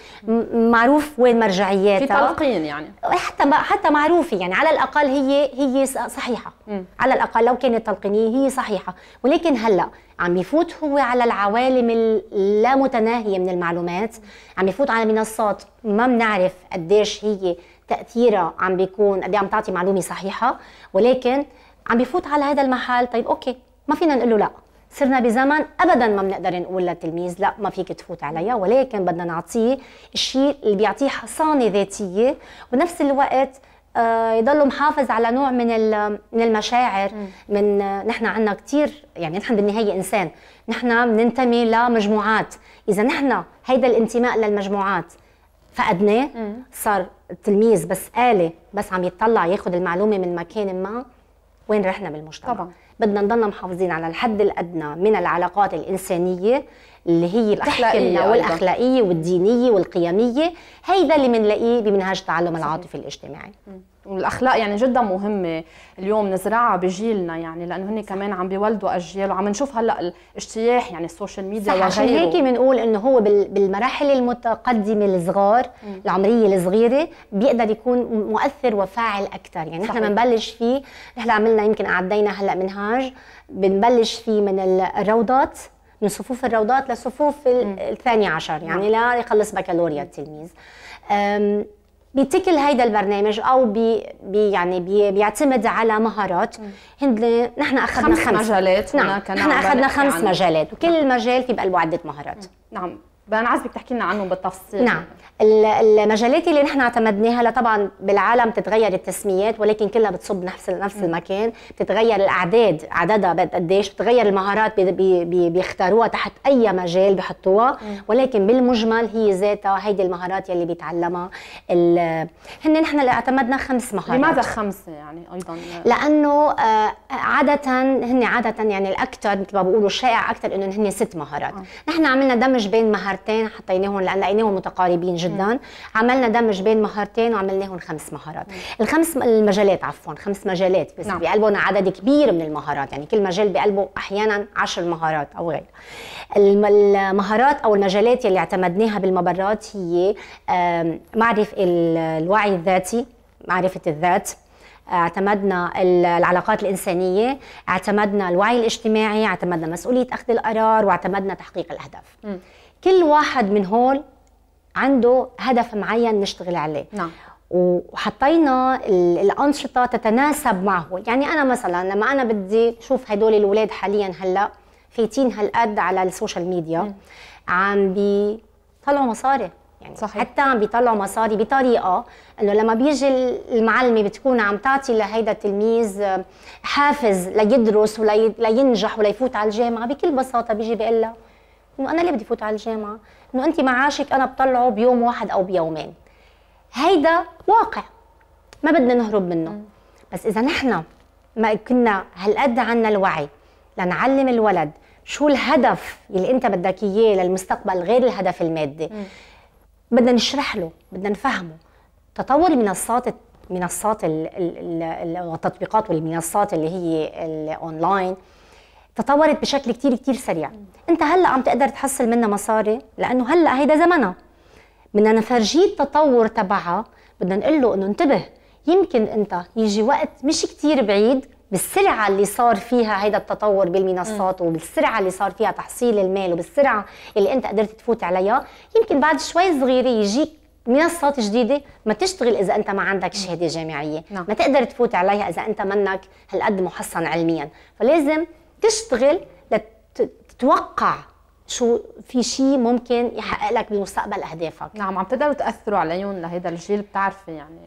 معروف وين مرجعياتها في تلقين يعني حتى حتى معروفه يعني على الاقل هي هي صحيحه م. على الاقل لو كانت تلقينيه هي صحيحه ولكن هلا عم يفوت هو على العوالم اللا متناهيه من المعلومات عم يفوت على منصات ما بنعرف قديش هي تاثيرها عم بيكون قد إيه عم تعطي معلومه صحيحه ولكن عم بفوت على هذا المحل طيب اوكي ما فينا نقول له لا صرنا بزمن ابدا ما بنقدر نقول للتلميذ لا ما فيك تفوت عليها ولكن بدنا نعطيه الشيء اللي بيعطيه حصانه ذاتيه وبنفس الوقت آه، يضلوا محافظ على نوع من من المشاعر من نحن عندنا كثير يعني نحن بالنهايه انسان نحن بننتمي لمجموعات اذا نحن هيدا الانتماء للمجموعات فقدناه صار التلميذ بس آلة بس عم يتطلع ياخذ المعلومة من مكان ما وين رحنا بالمجتمع طبعا. بدنا نضلنا محافظين على الحد الادنى من العلاقات الانسانيه اللي هي الاخلاقيه والاخلاقيه والدينيه والقيميه هيدا اللي بنلاقيه بمنهاج التعلم العاطفي الاجتماعي م. والاخلاق يعني جدا مهمه اليوم نزرعها بجيلنا يعني لانه هن كمان عم بيولدوا اجيال وعم نشوف هلا الاجتياح يعني السوشيال ميديا صح عشان هيك بنقول انه هو بالمراحل المتقدمه الصغار العمريه الصغيره بيقدر يكون مؤثر وفاعل اكثر يعني نحن بنبلش فيه نحن عملنا يمكن عدينا هلا منهاج بنبلش فيه من الروضات من صفوف الروضات لصفوف الثاني عشر يعني نعم. لا يخلص بكالوريا التلميذ بتكل هيدا البرنامج او بي, بي يعني بي بيعتمد على مهارات هن نحن اخذنا خمس, خمس مجالات نعم نحن نعم، اخذنا خمس يعني. مجالات وكل نعم. مجال في بقلبه عده مهارات نعم بقى انا عايزك تحكي لنا عنهم بالتفصيل نعم المجالات اللي نحن اعتمدناها طبعا بالعالم تتغير التسميات ولكن كلها بتصب نفس نفس المكان بتتغير الاعداد عددها قديش بتتغير المهارات بي بي بيختاروها تحت اي مجال بحطوها ولكن بالمجمل هي ذاتها هيدي المهارات يلي بيتعلمها هن نحن اللي اعتمدنا خمس مهارات لماذا خمسه يعني ايضا لانه آه، عاده هن عاده يعني الاكثر مثل ما بيقولوا الشائع اكثر انه هن ست مهارات آه. نحن عملنا دمج بين مهارات مهارتين حطيناهم لان لقيناهم متقاربين جدا مم. عملنا دمج بين مهارتين وعملناهم خمس مهارات مم. الخمس المجالات عفوا خمس مجالات بس نعم. بقلبهم عدد كبير من المهارات يعني كل مجال بقلبه احيانا عشر مهارات او غير المهارات او المجالات اللي اعتمدناها بالمبرات هي معرفه الوعي الذاتي معرفه الذات اعتمدنا العلاقات الإنسانية اعتمدنا الوعي الاجتماعي اعتمدنا مسؤولية أخذ القرار واعتمدنا تحقيق الأهداف م. كل واحد من هول عنده هدف معين نشتغل عليه نعم وحطينا الانشطه تتناسب معه يعني انا مثلا لما انا بدي شوف هدول الاولاد حاليا هلا فيتين هالقد على السوشيال ميديا م. عم بيطلعوا مصاري يعني صحيح. حتى عم بيطلعوا مصاري بطريقه انه لما بيجي المعلمه بتكون عم تعطي لهيدا التلميذ حافز ليدرس ولينجح وليفوت على الجامعه بكل بساطه بيجي بيقول لها انه انا ليه بدي فوت على الجامعه انه انت معاشك انا بطلعه بيوم واحد او بيومين هيدا واقع ما بدنا نهرب منه بس اذا نحن ما كنا هالقد عنا الوعي لنعلم الولد شو الهدف اللي انت بدك اياه للمستقبل غير الهدف المادي بدنا نشرح له بدنا نفهمه تطور منصات منصات التطبيقات والمنصات اللي هي الاونلاين تطورت بشكل كتير كتير سريع انت هلا عم تقدر تحصل منها مصاري لانه هلا هيدا زمنها بدنا نفرجيه التطور تبعها بدنا نقول له انه انتبه يمكن انت يجي وقت مش كتير بعيد بالسرعة اللي صار فيها هيدا التطور بالمنصات وبالسرعة اللي صار فيها تحصيل المال وبالسرعة اللي انت قدرت تفوت عليها يمكن بعد شوي صغيرة يجيك منصات جديدة ما تشتغل إذا أنت ما عندك شهادة جامعية نعم. ما تقدر تفوت عليها إذا أنت منك هالقد محصن علميا فلازم تشتغل لتتوقع شو في شيء ممكن يحقق لك بمستقبل اهدافك نعم عم تقدروا تاثروا على عيون لهيدا الجيل بتعرفي يعني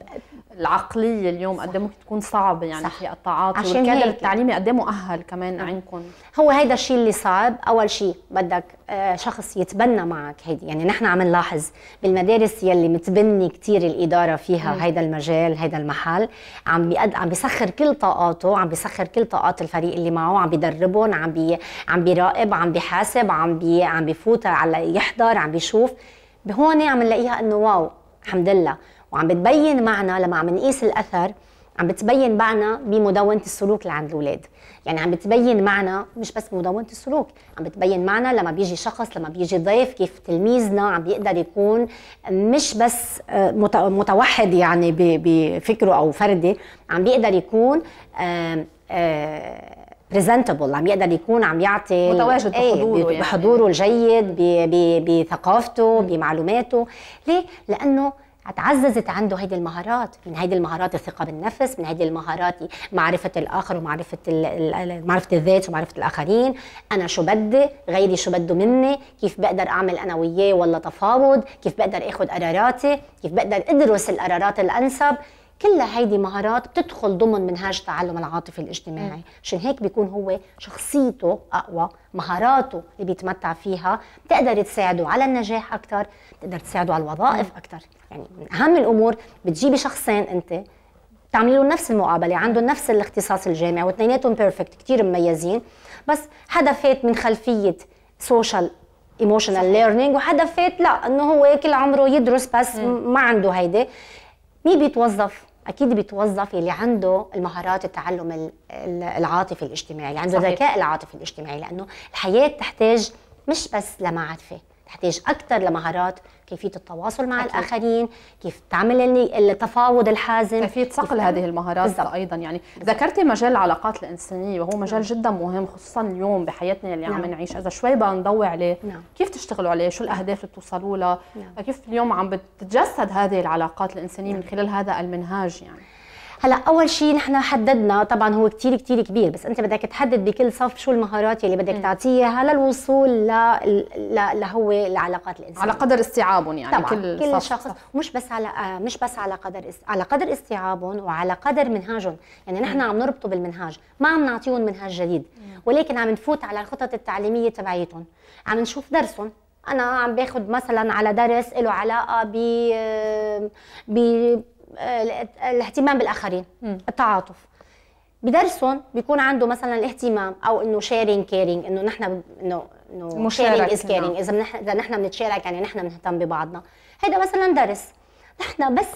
العقليه اليوم قد ممكن تكون صعبه يعني صح. في التعاطي عشان والكادر التعليمي قد إيه مؤهل كمان نعم. عندكم هو هيدا الشيء اللي صعب اول شيء بدك آه، شخص يتبنى معك هيدي يعني نحن عم نلاحظ بالمدارس يلي متبني كثير الاداره فيها م. هيدا المجال هيدا المحل عم بيقد عم بيسخر كل طاقاته عم بيسخر كل طاقات الفريق اللي معه عم بيدربهم عم بي عم بيراقب عم بيحاسب عم بي عم بيفوت على يحضر عم بيشوف بهون عم نلاقيها انه واو الحمد لله وعم بتبين معنا لما عم نقيس الاثر عم بتبين معنا بمدونة السلوك اللي عند الأولاد يعني عم بتبين معنا مش بس بمدونة السلوك عم بتبين معنا لما بيجي شخص لما بيجي ضيف كيف تلميذنا عم بيقدر يكون مش بس آه، متوحد يعني بفكره أو فردي عم بيقدر يكون بريزنتبل آه، آه، عم يقدر يكون عم يعطي متواجد إيه، بحضوره يعني. بحضوره الجيد بثقافته بمعلوماته ليه؟ لأنه اتعززت عنده هيدي المهارات من هيدي المهارات الثقه بالنفس من هيدي المهارات معرفه الاخر ومعرفه معرفه الذات ومعرفه الاخرين انا شو بدي غيري شو بده مني كيف بقدر اعمل انا وياه ولا تفاوض كيف بقدر اخذ قراراتي كيف بقدر ادرس القرارات الانسب كل هيدي مهارات بتدخل ضمن منهاج التعلم العاطفي الاجتماعي عشان هيك بيكون هو شخصيته اقوى مهاراته اللي بيتمتع فيها بتقدر تساعده على النجاح اكثر بتقدر تساعده على الوظائف اكثر يعني من اهم الامور بتجيبي شخصين انت تعملي لهم نفس المقابله عندهم نفس الاختصاص الجامعي واثنيناتهم بيرفكت كثير مميزين بس حدا فات من خلفيه سوشيال ايموشنال ليرنينج وحدا فات لا انه هو كل عمره يدرس بس م. ما عنده هيدا مين بيتوظف اكيد بيتوظف اللي عنده المهارات التعلم العاطفي الاجتماعي اللي عنده الذكاء العاطفي الاجتماعي لانه الحياه تحتاج مش بس لمعرفه تحتاج اكثر لمهارات كيفيه التواصل مع أكيد. الاخرين كيف تعمل التفاوض الحازم كيفيه صقل هذه المهارات بالزبط. ايضا يعني ذكرتي مجال العلاقات الانسانيه وهو مجال نعم. جدا مهم خصوصا اليوم بحياتنا اللي نعم. عم نعيش اذا شوي بقى نضوي عليه نعم. كيف تشتغلوا عليه شو الاهداف اللي بتوصلوا لها نعم. كيف اليوم عم بتتجسد هذه العلاقات الانسانيه نعم. من خلال هذا المنهاج يعني هلا اول شيء نحن حددنا طبعا هو كثير كثير كبير بس انت بدك تحدد بكل صف شو المهارات اللي بدك تعطيها للوصول ل لهو العلاقات الانسانيه على قدر استيعابهم يعني طبعا كل, كل شخص مش بس على آه، مش بس على قدر على قدر استيعابهم وعلى قدر منهاجهم يعني نحن عم نربطه بالمنهاج ما عم نعطيهم منهاج جديد ولكن عم نفوت على الخطط التعليميه تبعيتهم عم نشوف درسهم انا عم باخذ مثلا على درس له علاقه ب آه، ب آه، الاهتمام بالاخرين التعاطف بدرسهم بيكون عنده مثلا الاهتمام او انه شيرنج كيرنج انه نحن انه انه مشاركة نعم. اذا منح... اذا نحن بنتشارك يعني نحن بنهتم ببعضنا هذا مثلا درس نحن بس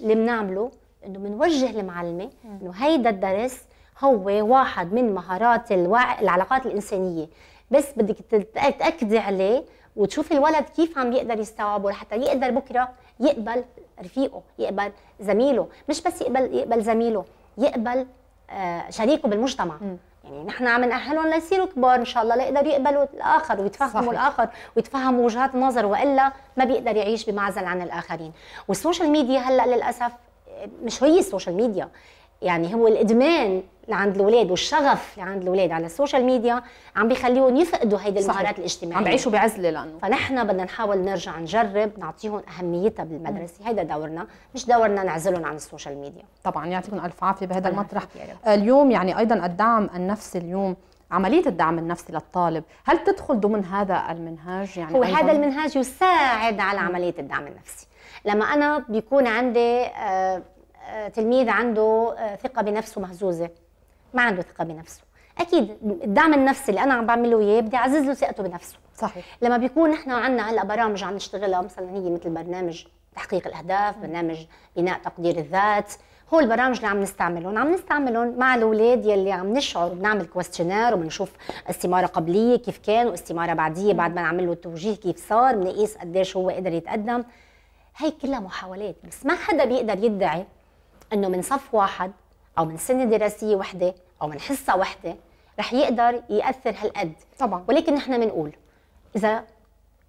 اللي بنعمله انه بنوجه المعلمه انه هيدا الدرس هو واحد من مهارات الوا... العلاقات الانسانيه بس بدك تتاكدي عليه وتشوفي الولد كيف عم يقدر يستوعبه لحتى يقدر بكره يقبل رفيقه يقبل زميله مش بس يقبل يقبل زميله يقبل آه، شريكه بالمجتمع م. يعني نحن عم نأهلهم ليصيروا كبار ان شاء الله ليقدروا يقبلوا الاخر ويتفهموا صحيح. الاخر ويتفهموا وجهات النظر والا ما بيقدر يعيش بمعزل عن الاخرين والسوشيال ميديا هلا للاسف آه، مش هي السوشيال ميديا يعني هو الادمان اللي عند الاولاد والشغف اللي عند الاولاد على السوشيال ميديا عم بيخليهم يفقدوا هيدي المهارات الاجتماعيه عم بيعيشوا بعزله لانه فنحن بدنا نحاول نرجع نجرب نعطيهم اهميتها بالمدرسه هيدا دورنا مش دورنا نعزلهم عن السوشيال ميديا طبعا يعطيكم الف عافيه بهذا المطرح آه، اليوم يعني ايضا الدعم النفسي اليوم عملية الدعم النفسي للطالب هل تدخل ضمن هذا المنهاج يعني هو هذا المنهاج يساعد على عملية الدعم النفسي لما أنا بيكون عندي آه، تلميذ عنده آه، ثقه بنفسه مهزوزه ما عنده ثقه بنفسه اكيد الدعم النفسي اللي انا عم بعمله اياه بدي اعزز له ثقته بنفسه صحيح لما بيكون نحن عندنا هلا برامج عم نشتغلها مثلا هي مثل برنامج تحقيق الاهداف برنامج بناء تقدير الذات هو البرامج اللي عم نستعملهم عم نستعملهم مع الاولاد يلي عم نشعر بنعمل كويستشنير وبنشوف استماره قبليه كيف كان واستماره بعديه بعد ما نعمل له التوجيه كيف صار بنقيس قديش هو قدر يتقدم هي كلها محاولات بس ما حدا بيقدر يدعي انه من صف واحد او من سنه دراسيه وحده او من حصه وحده رح يقدر ياثر هالقد طبعا ولكن نحن بنقول اذا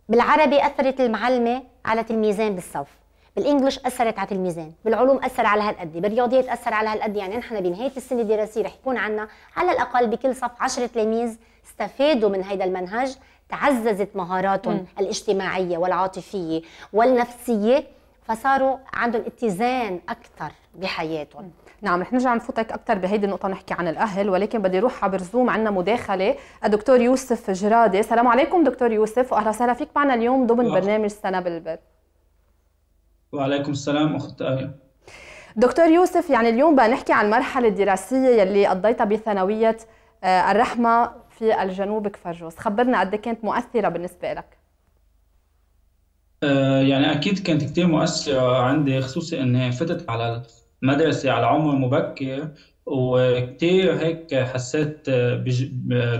بالعربي اثرت المعلمه على تلميذين بالصف بالانجلش اثرت على تلميذين بالعلوم اثر على هالقد بالرياضيات اثر على هالقد يعني نحن بنهايه السنه الدراسيه رح يكون عندنا على الاقل بكل صف 10 تلاميذ استفادوا من هذا المنهج تعززت مهاراتهم م. الاجتماعيه والعاطفيه والنفسيه فصاروا عندهم اتزان اكثر بحياتهم نعم رح نرجع نفوتك اكثر بهيدي النقطه نحكي عن الاهل ولكن بدي اروح عبر زوم عندنا مداخله الدكتور يوسف جرادي السلام عليكم دكتور يوسف واهلا وسهلا فيك معنا اليوم ضمن برنامج سنه بالبر وعليكم السلام اخت آية دكتور يوسف يعني اليوم بقى نحكي عن المرحله الدراسيه يلي قضيتها بثانويه آه، الرحمه في الجنوب كفرجوس خبرنا قد كانت مؤثره بالنسبه لك آه، يعني اكيد كانت كثير مؤثره عندي خصوصي اني فتت على مدرسة على عمر مبكر وكتير هيك حسيت آه،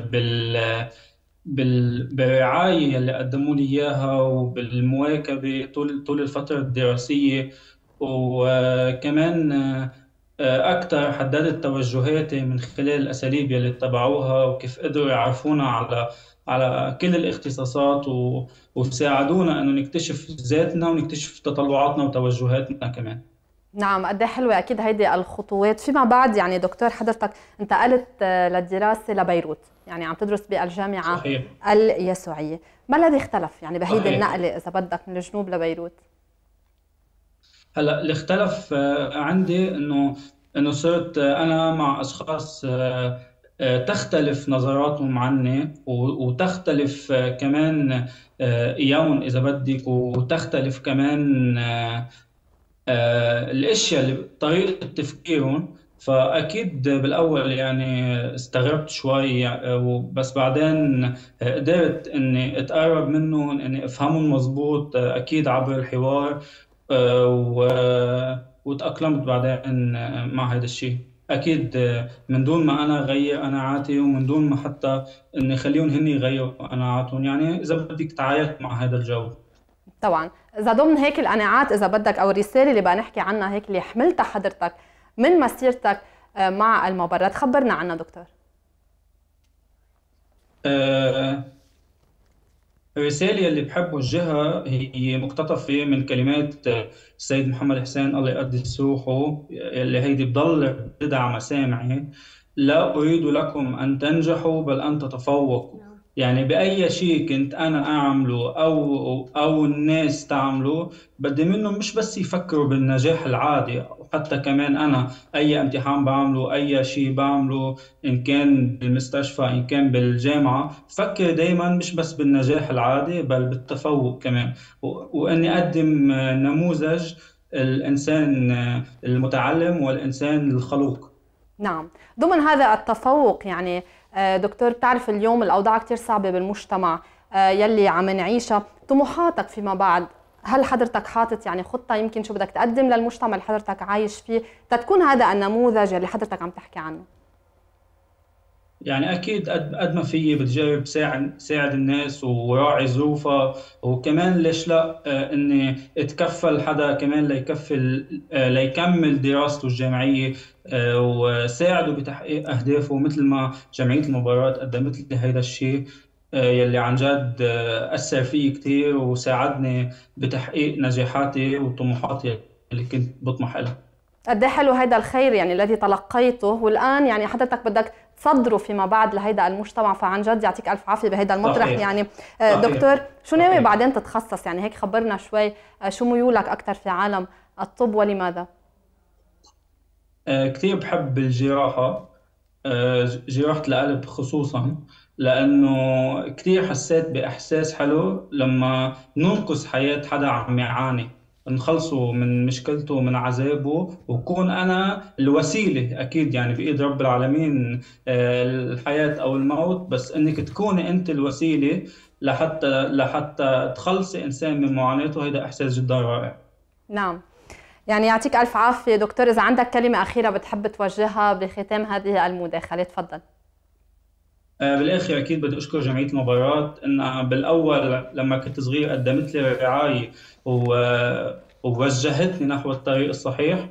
بال بالرعاية اللي قدموا لي إياها وبالمواكبة طول طول الفترة الدراسية وكمان آه، أكثر حددت توجهاتي من خلال الأساليب اللي اتبعوها وكيف قدروا يعرفونا على على كل الاختصاصات و... وساعدونا انه نكتشف ذاتنا ونكتشف تطلعاتنا وتوجهاتنا كمان نعم قد إيه حلوة أكيد هيدي الخطوات فيما بعد يعني دكتور حضرتك انتقلت للدراسة آه، لبيروت يعني عم تدرس بالجامعة صحيح. اليسوعية ما الذي اختلف يعني بهيدي النقلة إذا بدك من الجنوب لبيروت هلا اللي اختلف آه، عندي انه انه صرت آه، انا مع اشخاص تختلف نظراتهم عني وتختلف كمان اياهم اذا بدك وتختلف كمان آه، الاشياء اللي طريقه تفكيرهم فاكيد بالاول يعني استغربت شوي يعني، بس بعدين قدرت اني اتقرب منهم اني افهمهم مزبوط آه، اكيد عبر الحوار آه، و... وتاقلمت بعدين مع هذا الشيء اكيد من دون ما انا اغير قناعاتي ومن دون ما حتى اني خليهم هني يغيروا قناعاتهم يعني اذا بدك تعايشت مع هذا الجو طبعا اذا ضمن هيك القناعات اذا بدك او الرساله اللي بقى نحكي عنها هيك اللي حملتها حضرتك من مسيرتك آه، مع المبارات خبرنا عنها دكتور أه الرسالة اللي بحب وجهها هي مقتطفة من كلمات آه، السيد محمد حسين الله يقدس سوحه اللي هيدي بضل بدعة مسامعي لا أريد لكم أن تنجحوا بل أن تتفوقوا يعني باي شيء كنت انا اعمله او او الناس تعمله بدي منهم مش بس يفكروا بالنجاح العادي وحتى كمان انا اي امتحان بعمله اي شيء بعمله ان كان بالمستشفى ان كان بالجامعه فكر دائما مش بس بالنجاح العادي بل بالتفوق كمان واني اقدم نموذج الانسان المتعلم والانسان الخلوق نعم ضمن هذا التفوق يعني آه، دكتور بتعرف اليوم الاوضاع كثير صعبه بالمجتمع آه، يلي عم نعيشها طموحاتك فيما بعد هل حضرتك حاطط يعني خطه يمكن شو بدك تقدم للمجتمع اللي حضرتك عايش فيه تتكون هذا النموذج اللي حضرتك عم تحكي عنه يعني اكيد قد ما فيي بتجرب ساعد ساعد الناس وراعي ظروفها وكمان ليش لا آه، اني اتكفل حدا كمان ليكفل آه، ليكمل دراسته الجامعيه آه، وساعده بتحقيق اهدافه مثل ما جمعيه المباراه قدمت لي هذا الشيء يلي عن جد اثر فيي كثير وساعدني بتحقيق نجاحاتي وطموحاتي اللي كنت بطمح لها قد إيه حلو هذا الخير يعني الذي تلقيته والان يعني حضرتك بدك تصدروا فيما بعد لهيدا المجتمع فعن جد يعطيك الف عافيه بهيدا المطرح صحيح. يعني آه، صحيح. دكتور شو ناوي بعدين تتخصص يعني هيك خبرنا شوي آه، شو ميولك اكثر في عالم الطب ولماذا؟ آه، كثير بحب الجراحه جراحه القلب خصوصا لانه كثير حسيت باحساس حلو لما ننقذ حياه حدا عم يعاني نخلصه من مشكلته ومن عذابه وكون انا الوسيله اكيد يعني بايد رب العالمين آه، الحياه او الموت بس انك تكوني انت الوسيله لحتى لحتى تخلصي انسان من معاناته هذا احساس جدا رائع نعم يعني يعطيك الف عافيه دكتور اذا عندك كلمه اخيره بتحب توجهها بختام هذه المداخله تفضل آه، بالاخر اكيد بدي اشكر جمعيه المباراه ان آه، بالاول لما كنت صغير قدمت لي رعايه آه، ووجهتني نحو الطريق الصحيح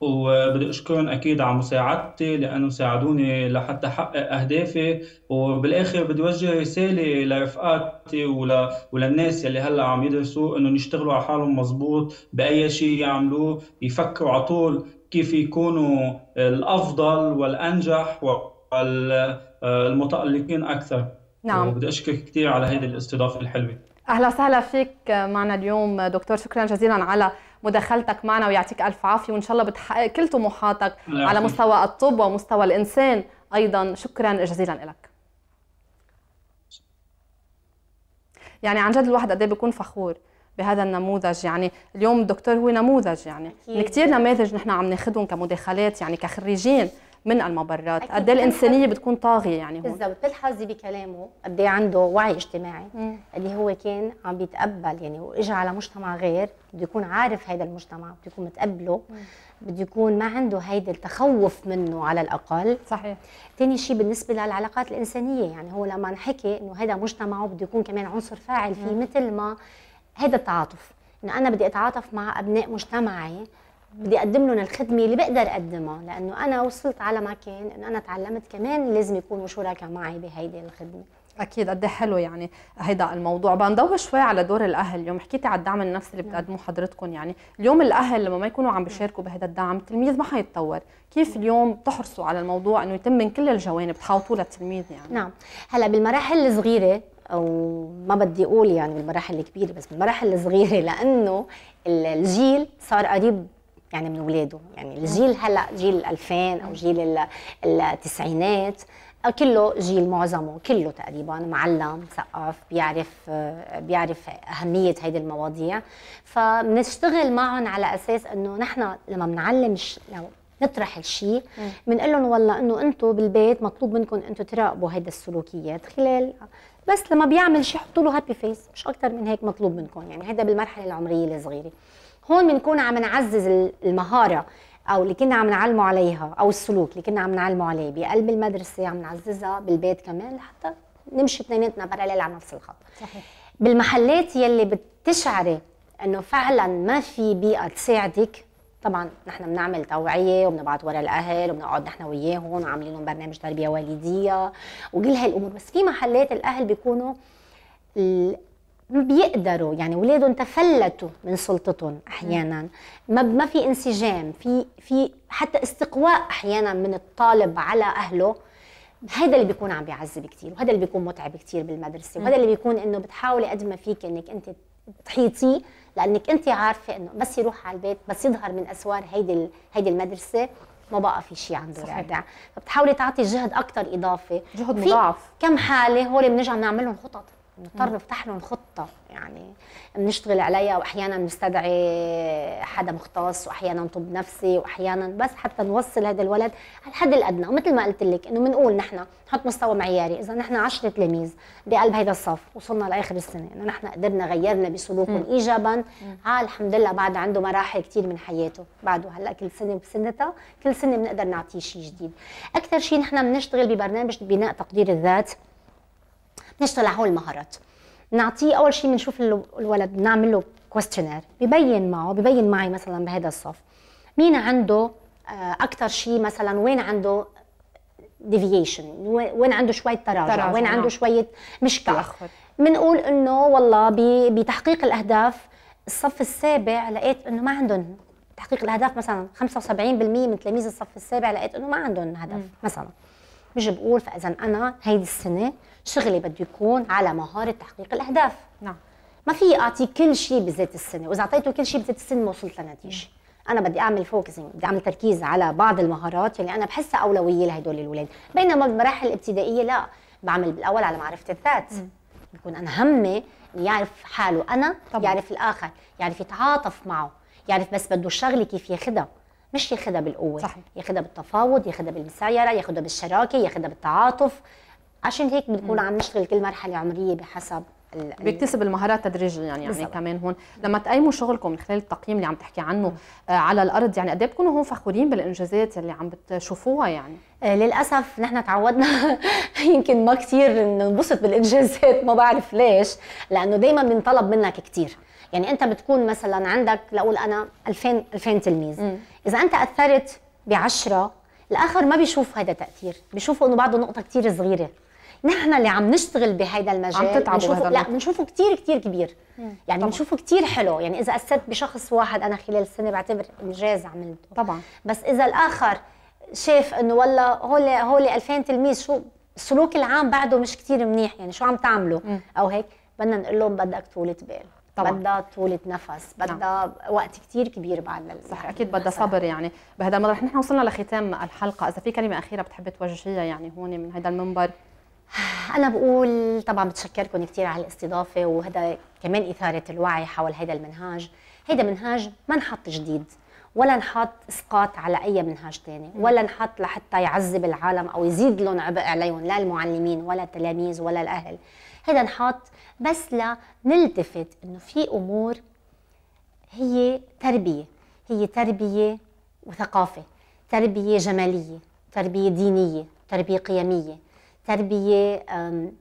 وبدي اشكرهم اكيد على مساعدتي لانه ساعدوني لحتى احقق اهدافي وبالاخر بدي وجه رساله لرفقاتي ول... وللناس يلي هلا عم يدرسوا انهم يشتغلوا على حالهم مزبوط باي شيء يعملوه يفكروا على طول كيف يكونوا الافضل والانجح وال المتألقين أكثر نعم وبدي آه، أشكرك كثير على هذه الاستضافة الحلوة أهلا وسهلا فيك معنا اليوم دكتور شكرا جزيلا على مداخلتك معنا ويعطيك ألف عافية وإن شاء الله بتحقق كل طموحاتك على مستوى الطب ومستوى الإنسان أيضا شكرا جزيلا لك يعني عن جد الواحد قد إيه بيكون فخور بهذا النموذج يعني اليوم الدكتور هو نموذج يعني كثير نماذج نحن عم ناخذهم كمداخلات يعني كخريجين من المبرات قد إيه الانسانيه بتكون طاغيه يعني هون بالضبط بتلحظي بكلامه قد إيه عنده وعي اجتماعي مم. اللي هو كان عم بيتقبل يعني واجى على مجتمع غير بده يكون عارف هذا المجتمع بده يكون متقبله بده يكون ما عنده هيدا التخوف منه على الاقل صحيح ثاني شيء بالنسبه للعلاقات الانسانيه يعني هو لما نحكي انه هذا مجتمعه بده يكون كمان عنصر فاعل فيه مثل ما هذا التعاطف انه انا بدي اتعاطف مع ابناء مجتمعي بدي اقدم لهم الخدمه اللي بقدر اقدمها لانه انا وصلت على مكان انه انا تعلمت كمان لازم يكونوا شركاء معي بهيدي الخدمه اكيد قد إيه حلو يعني هيدا الموضوع بنضوي شوي على دور الاهل اليوم حكيتي على الدعم النفسي اللي بتقدموه نعم. حضرتكم يعني اليوم الاهل لما ما يكونوا عم بيشاركوا بهذا الدعم التلميذ ما حيتطور كيف نعم. اليوم بتحرصوا على الموضوع انه يتم من كل الجوانب تحاوطوا للتلميذ يعني نعم هلا بالمراحل الصغيره وما بدي اقول يعني بالمراحل الكبيره بس بالمراحل الصغيره لانه الجيل صار قريب يعني من اولاده يعني الجيل هلا جيل 2000 او جيل التسعينات كله جيل معظمه كله تقريبا معلم مثقف بيعرف بيعرف اهميه هيدي المواضيع فبنشتغل معهم على اساس انه نحن لما بنعلم نطرح الشيء بنقول لهم والله انه انتم بالبيت مطلوب منكم انتم تراقبوا هيدا السلوكيات خلال بس لما بيعمل شيء حطوا له هابي فيس مش اكثر من هيك مطلوب منكم يعني هيدا بالمرحله العمريه الصغيره هون بنكون عم نعزز المهاره او اللي كنا عم نعلمه عليها او السلوك اللي كنا عم نعلمه عليه بقلب المدرسه عم نعززها بالبيت كمان لحتى نمشي اثنيناتنا براليل على نفس الخط صحيح بالمحلات يلي بتشعري انه فعلا ما في بيئه تساعدك طبعا نحن بنعمل توعيه وبنبعث ورا الاهل وبنقعد نحن وياهم وعاملين لهم برنامج تربيه والديه وكل هالامور الامور بس في محلات الاهل بيكونوا بيقدروا يعني اولادهم تفلتوا من سلطتهم احيانا ما ما في انسجام في في حتى استقواء احيانا من الطالب على اهله هذا اللي بيكون عم بيعذب كثير وهذا اللي بيكون متعب كثير بالمدرسه وهذا اللي بيكون انه بتحاولي قد ما فيك انك انت تحيطيه لانك انت عارفه انه بس يروح على البيت بس يظهر من اسوار هيدي هيدي المدرسه ما بقى في شيء عنده رادع فبتحاولي تعطي جهد اكثر اضافي جهد مضاعف كم حاله هول بنرجع بنعمل لهم خطط نضطر نفتح لهم خطه يعني بنشتغل عليها واحيانا بنستدعي حدا مختص واحيانا طب نفسي واحيانا بس حتى نوصل هذا الولد على الحد الادنى ومثل ما قلت لك انه بنقول نحن نحط مستوى معياري اذا نحن 10 تلاميذ بقلب هذا الصف وصلنا لاخر السنه انه نحن قدرنا غيرنا بسلوكهم ايجابا ها آه الحمد لله بعد عنده مراحل كثير من حياته بعده هلا كل سنه بسنتها كل سنه بنقدر نعطيه شيء جديد اكثر شيء نحن بنشتغل ببرنامج بناء تقدير الذات نشتغل على هول المهارات نعطيه اول شيء بنشوف الولد بنعمل له كويستشنير ببين معه ببين معي مثلا بهذا الصف مين عنده آه، اكثر شيء مثلا وين عنده ديفيشن وين عنده شويه تراجع, تراجع وين نعم. عنده آه. شويه مشكله بنقول انه والله بتحقيق الاهداف الصف السابع لقيت انه ما عندهم تحقيق الاهداف مثلا 75% من تلاميذ الصف السابع لقيت انه ما عندهم هدف م. مثلا مش بقول فاذا انا هيدي السنه شغلي بده يكون على مهاره تحقيق الاهداف نعم ما في اعطي كل شيء بذات السنه واذا اعطيته كل شيء بذات السنه ما وصلت لنتيجه انا بدي اعمل فوكسنج بدي اعمل تركيز على بعض المهارات اللي انا بحسها اولويه لهدول الاولاد بينما بالمراحل الابتدائيه لا بعمل بالاول على معرفه الذات بكون انا همي يعرف حاله انا طبعا. يعرف الاخر يعرف يتعاطف معه يعرف بس بده الشغله كيف ياخذها مش ياخذها بالقوه صحيح. ياخذها بالتفاوض ياخذها بالمسايره ياخذها بالشراكه ياخذها بالتعاطف عشان هيك بنكون عم نشتغل كل مرحله عمريه بحسب بيكتسب المهارات تدريجيا يعني, يعني كمان هون لما تقيموا شغلكم من خلال التقييم اللي عم تحكي عنه آه على الارض يعني قد ايه بتكونوا هون فخورين بالانجازات اللي عم بتشوفوها يعني آه للاسف نحن تعودنا يمكن ما كثير ننبسط بالانجازات ما بعرف ليش لانه دائما بنطلب منك كثير يعني انت بتكون مثلا عندك لاقول انا 2000 2000 تلميذ اذا انت اثرت ب 10 الاخر ما بيشوف هذا تاثير بيشوفوا انه بعده نقطه كثير صغيره نحن اللي عم نشتغل بهيدا المجال عم تتعبوا بنشوفه لا بنشوفه كثير كثير كبير مم. يعني بنشوفه كثير حلو يعني اذا اسدت بشخص واحد انا خلال سنه بعتبر انجاز عملته طبعا بس اذا الاخر شاف انه والله هول هول 2000 تلميذ شو السلوك العام بعده مش كثير منيح يعني شو عم تعملوا او هيك بدنا نقول لهم بدك طولة بال طبعا بدها طولة نفس بدها نعم. وقت كثير كبير بعد لل... صح اكيد بدها صبر يعني بهذا الموضوع نحن وصلنا لختام الحلقه اذا في كلمه اخيره بتحبي توجهيها يعني هون من هذا المنبر انا بقول طبعا بتشكركم كثير على الاستضافه وهذا كمان اثاره الوعي حول هذا المنهاج هذا منهاج ما نحط جديد ولا نحط اسقاط على اي منهاج ثاني ولا نحط لحتى يعذب العالم او يزيد لهم عبء عليهم لا المعلمين ولا التلاميذ ولا الاهل هذا نحط بس لنلتفت انه في امور هي تربيه هي تربيه وثقافه تربيه جماليه تربيه دينيه تربيه قيميه تربيه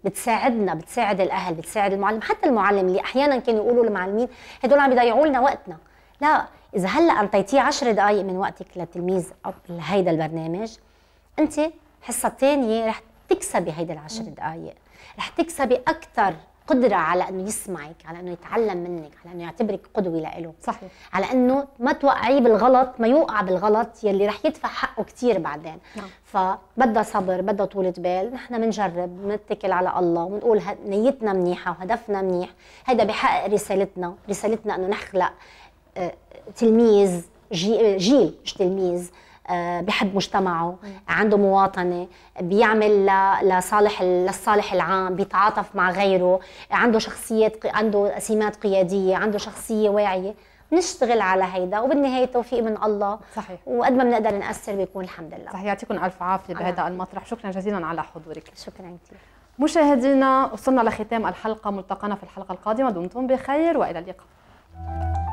بتساعدنا بتساعد الاهل بتساعد المعلم حتى المعلم اللي احيانا كانوا يقولوا للمعلمين هدول عم يضيعوا لنا وقتنا لا اذا هلا انطيتيه 10 دقائق من وقتك للتلميذ او لهيدا البرنامج انت حصه تانية رح تكسبي هيدا العشر دقائق رح تكسبي اكثر قدره على انه يسمعك على انه يتعلم منك على انه يعتبرك قدوه لإله صحيح على انه ما توقعيه بالغلط ما يوقع بالغلط يلي رح يدفع حقه كثير بعدين نعم. فبدها صبر بدها طولة بال نحن بنجرب بنتكل على الله وبنقول نيتنا منيحه وهدفنا منيح هذا بحقق رسالتنا رسالتنا انه نخلق آه، تلميذ جيل مش تلميذ آه، بحب مجتمعه عنده مواطنه بيعمل لصالح للصالح العام بيتعاطف مع غيره عنده شخصيه عنده سمات قياديه عنده شخصيه واعيه نشتغل على هيدا وبالنهاية توفيق من الله صحيح وقد ما بنقدر نأثر بيكون الحمد لله صحيح يعطيكم ألف عافية بهذا المطرح شكرا جزيلا على حضورك شكرا كثير مشاهدينا وصلنا لختام الحلقة ملتقانا في الحلقة القادمة دمتم بخير وإلى اللقاء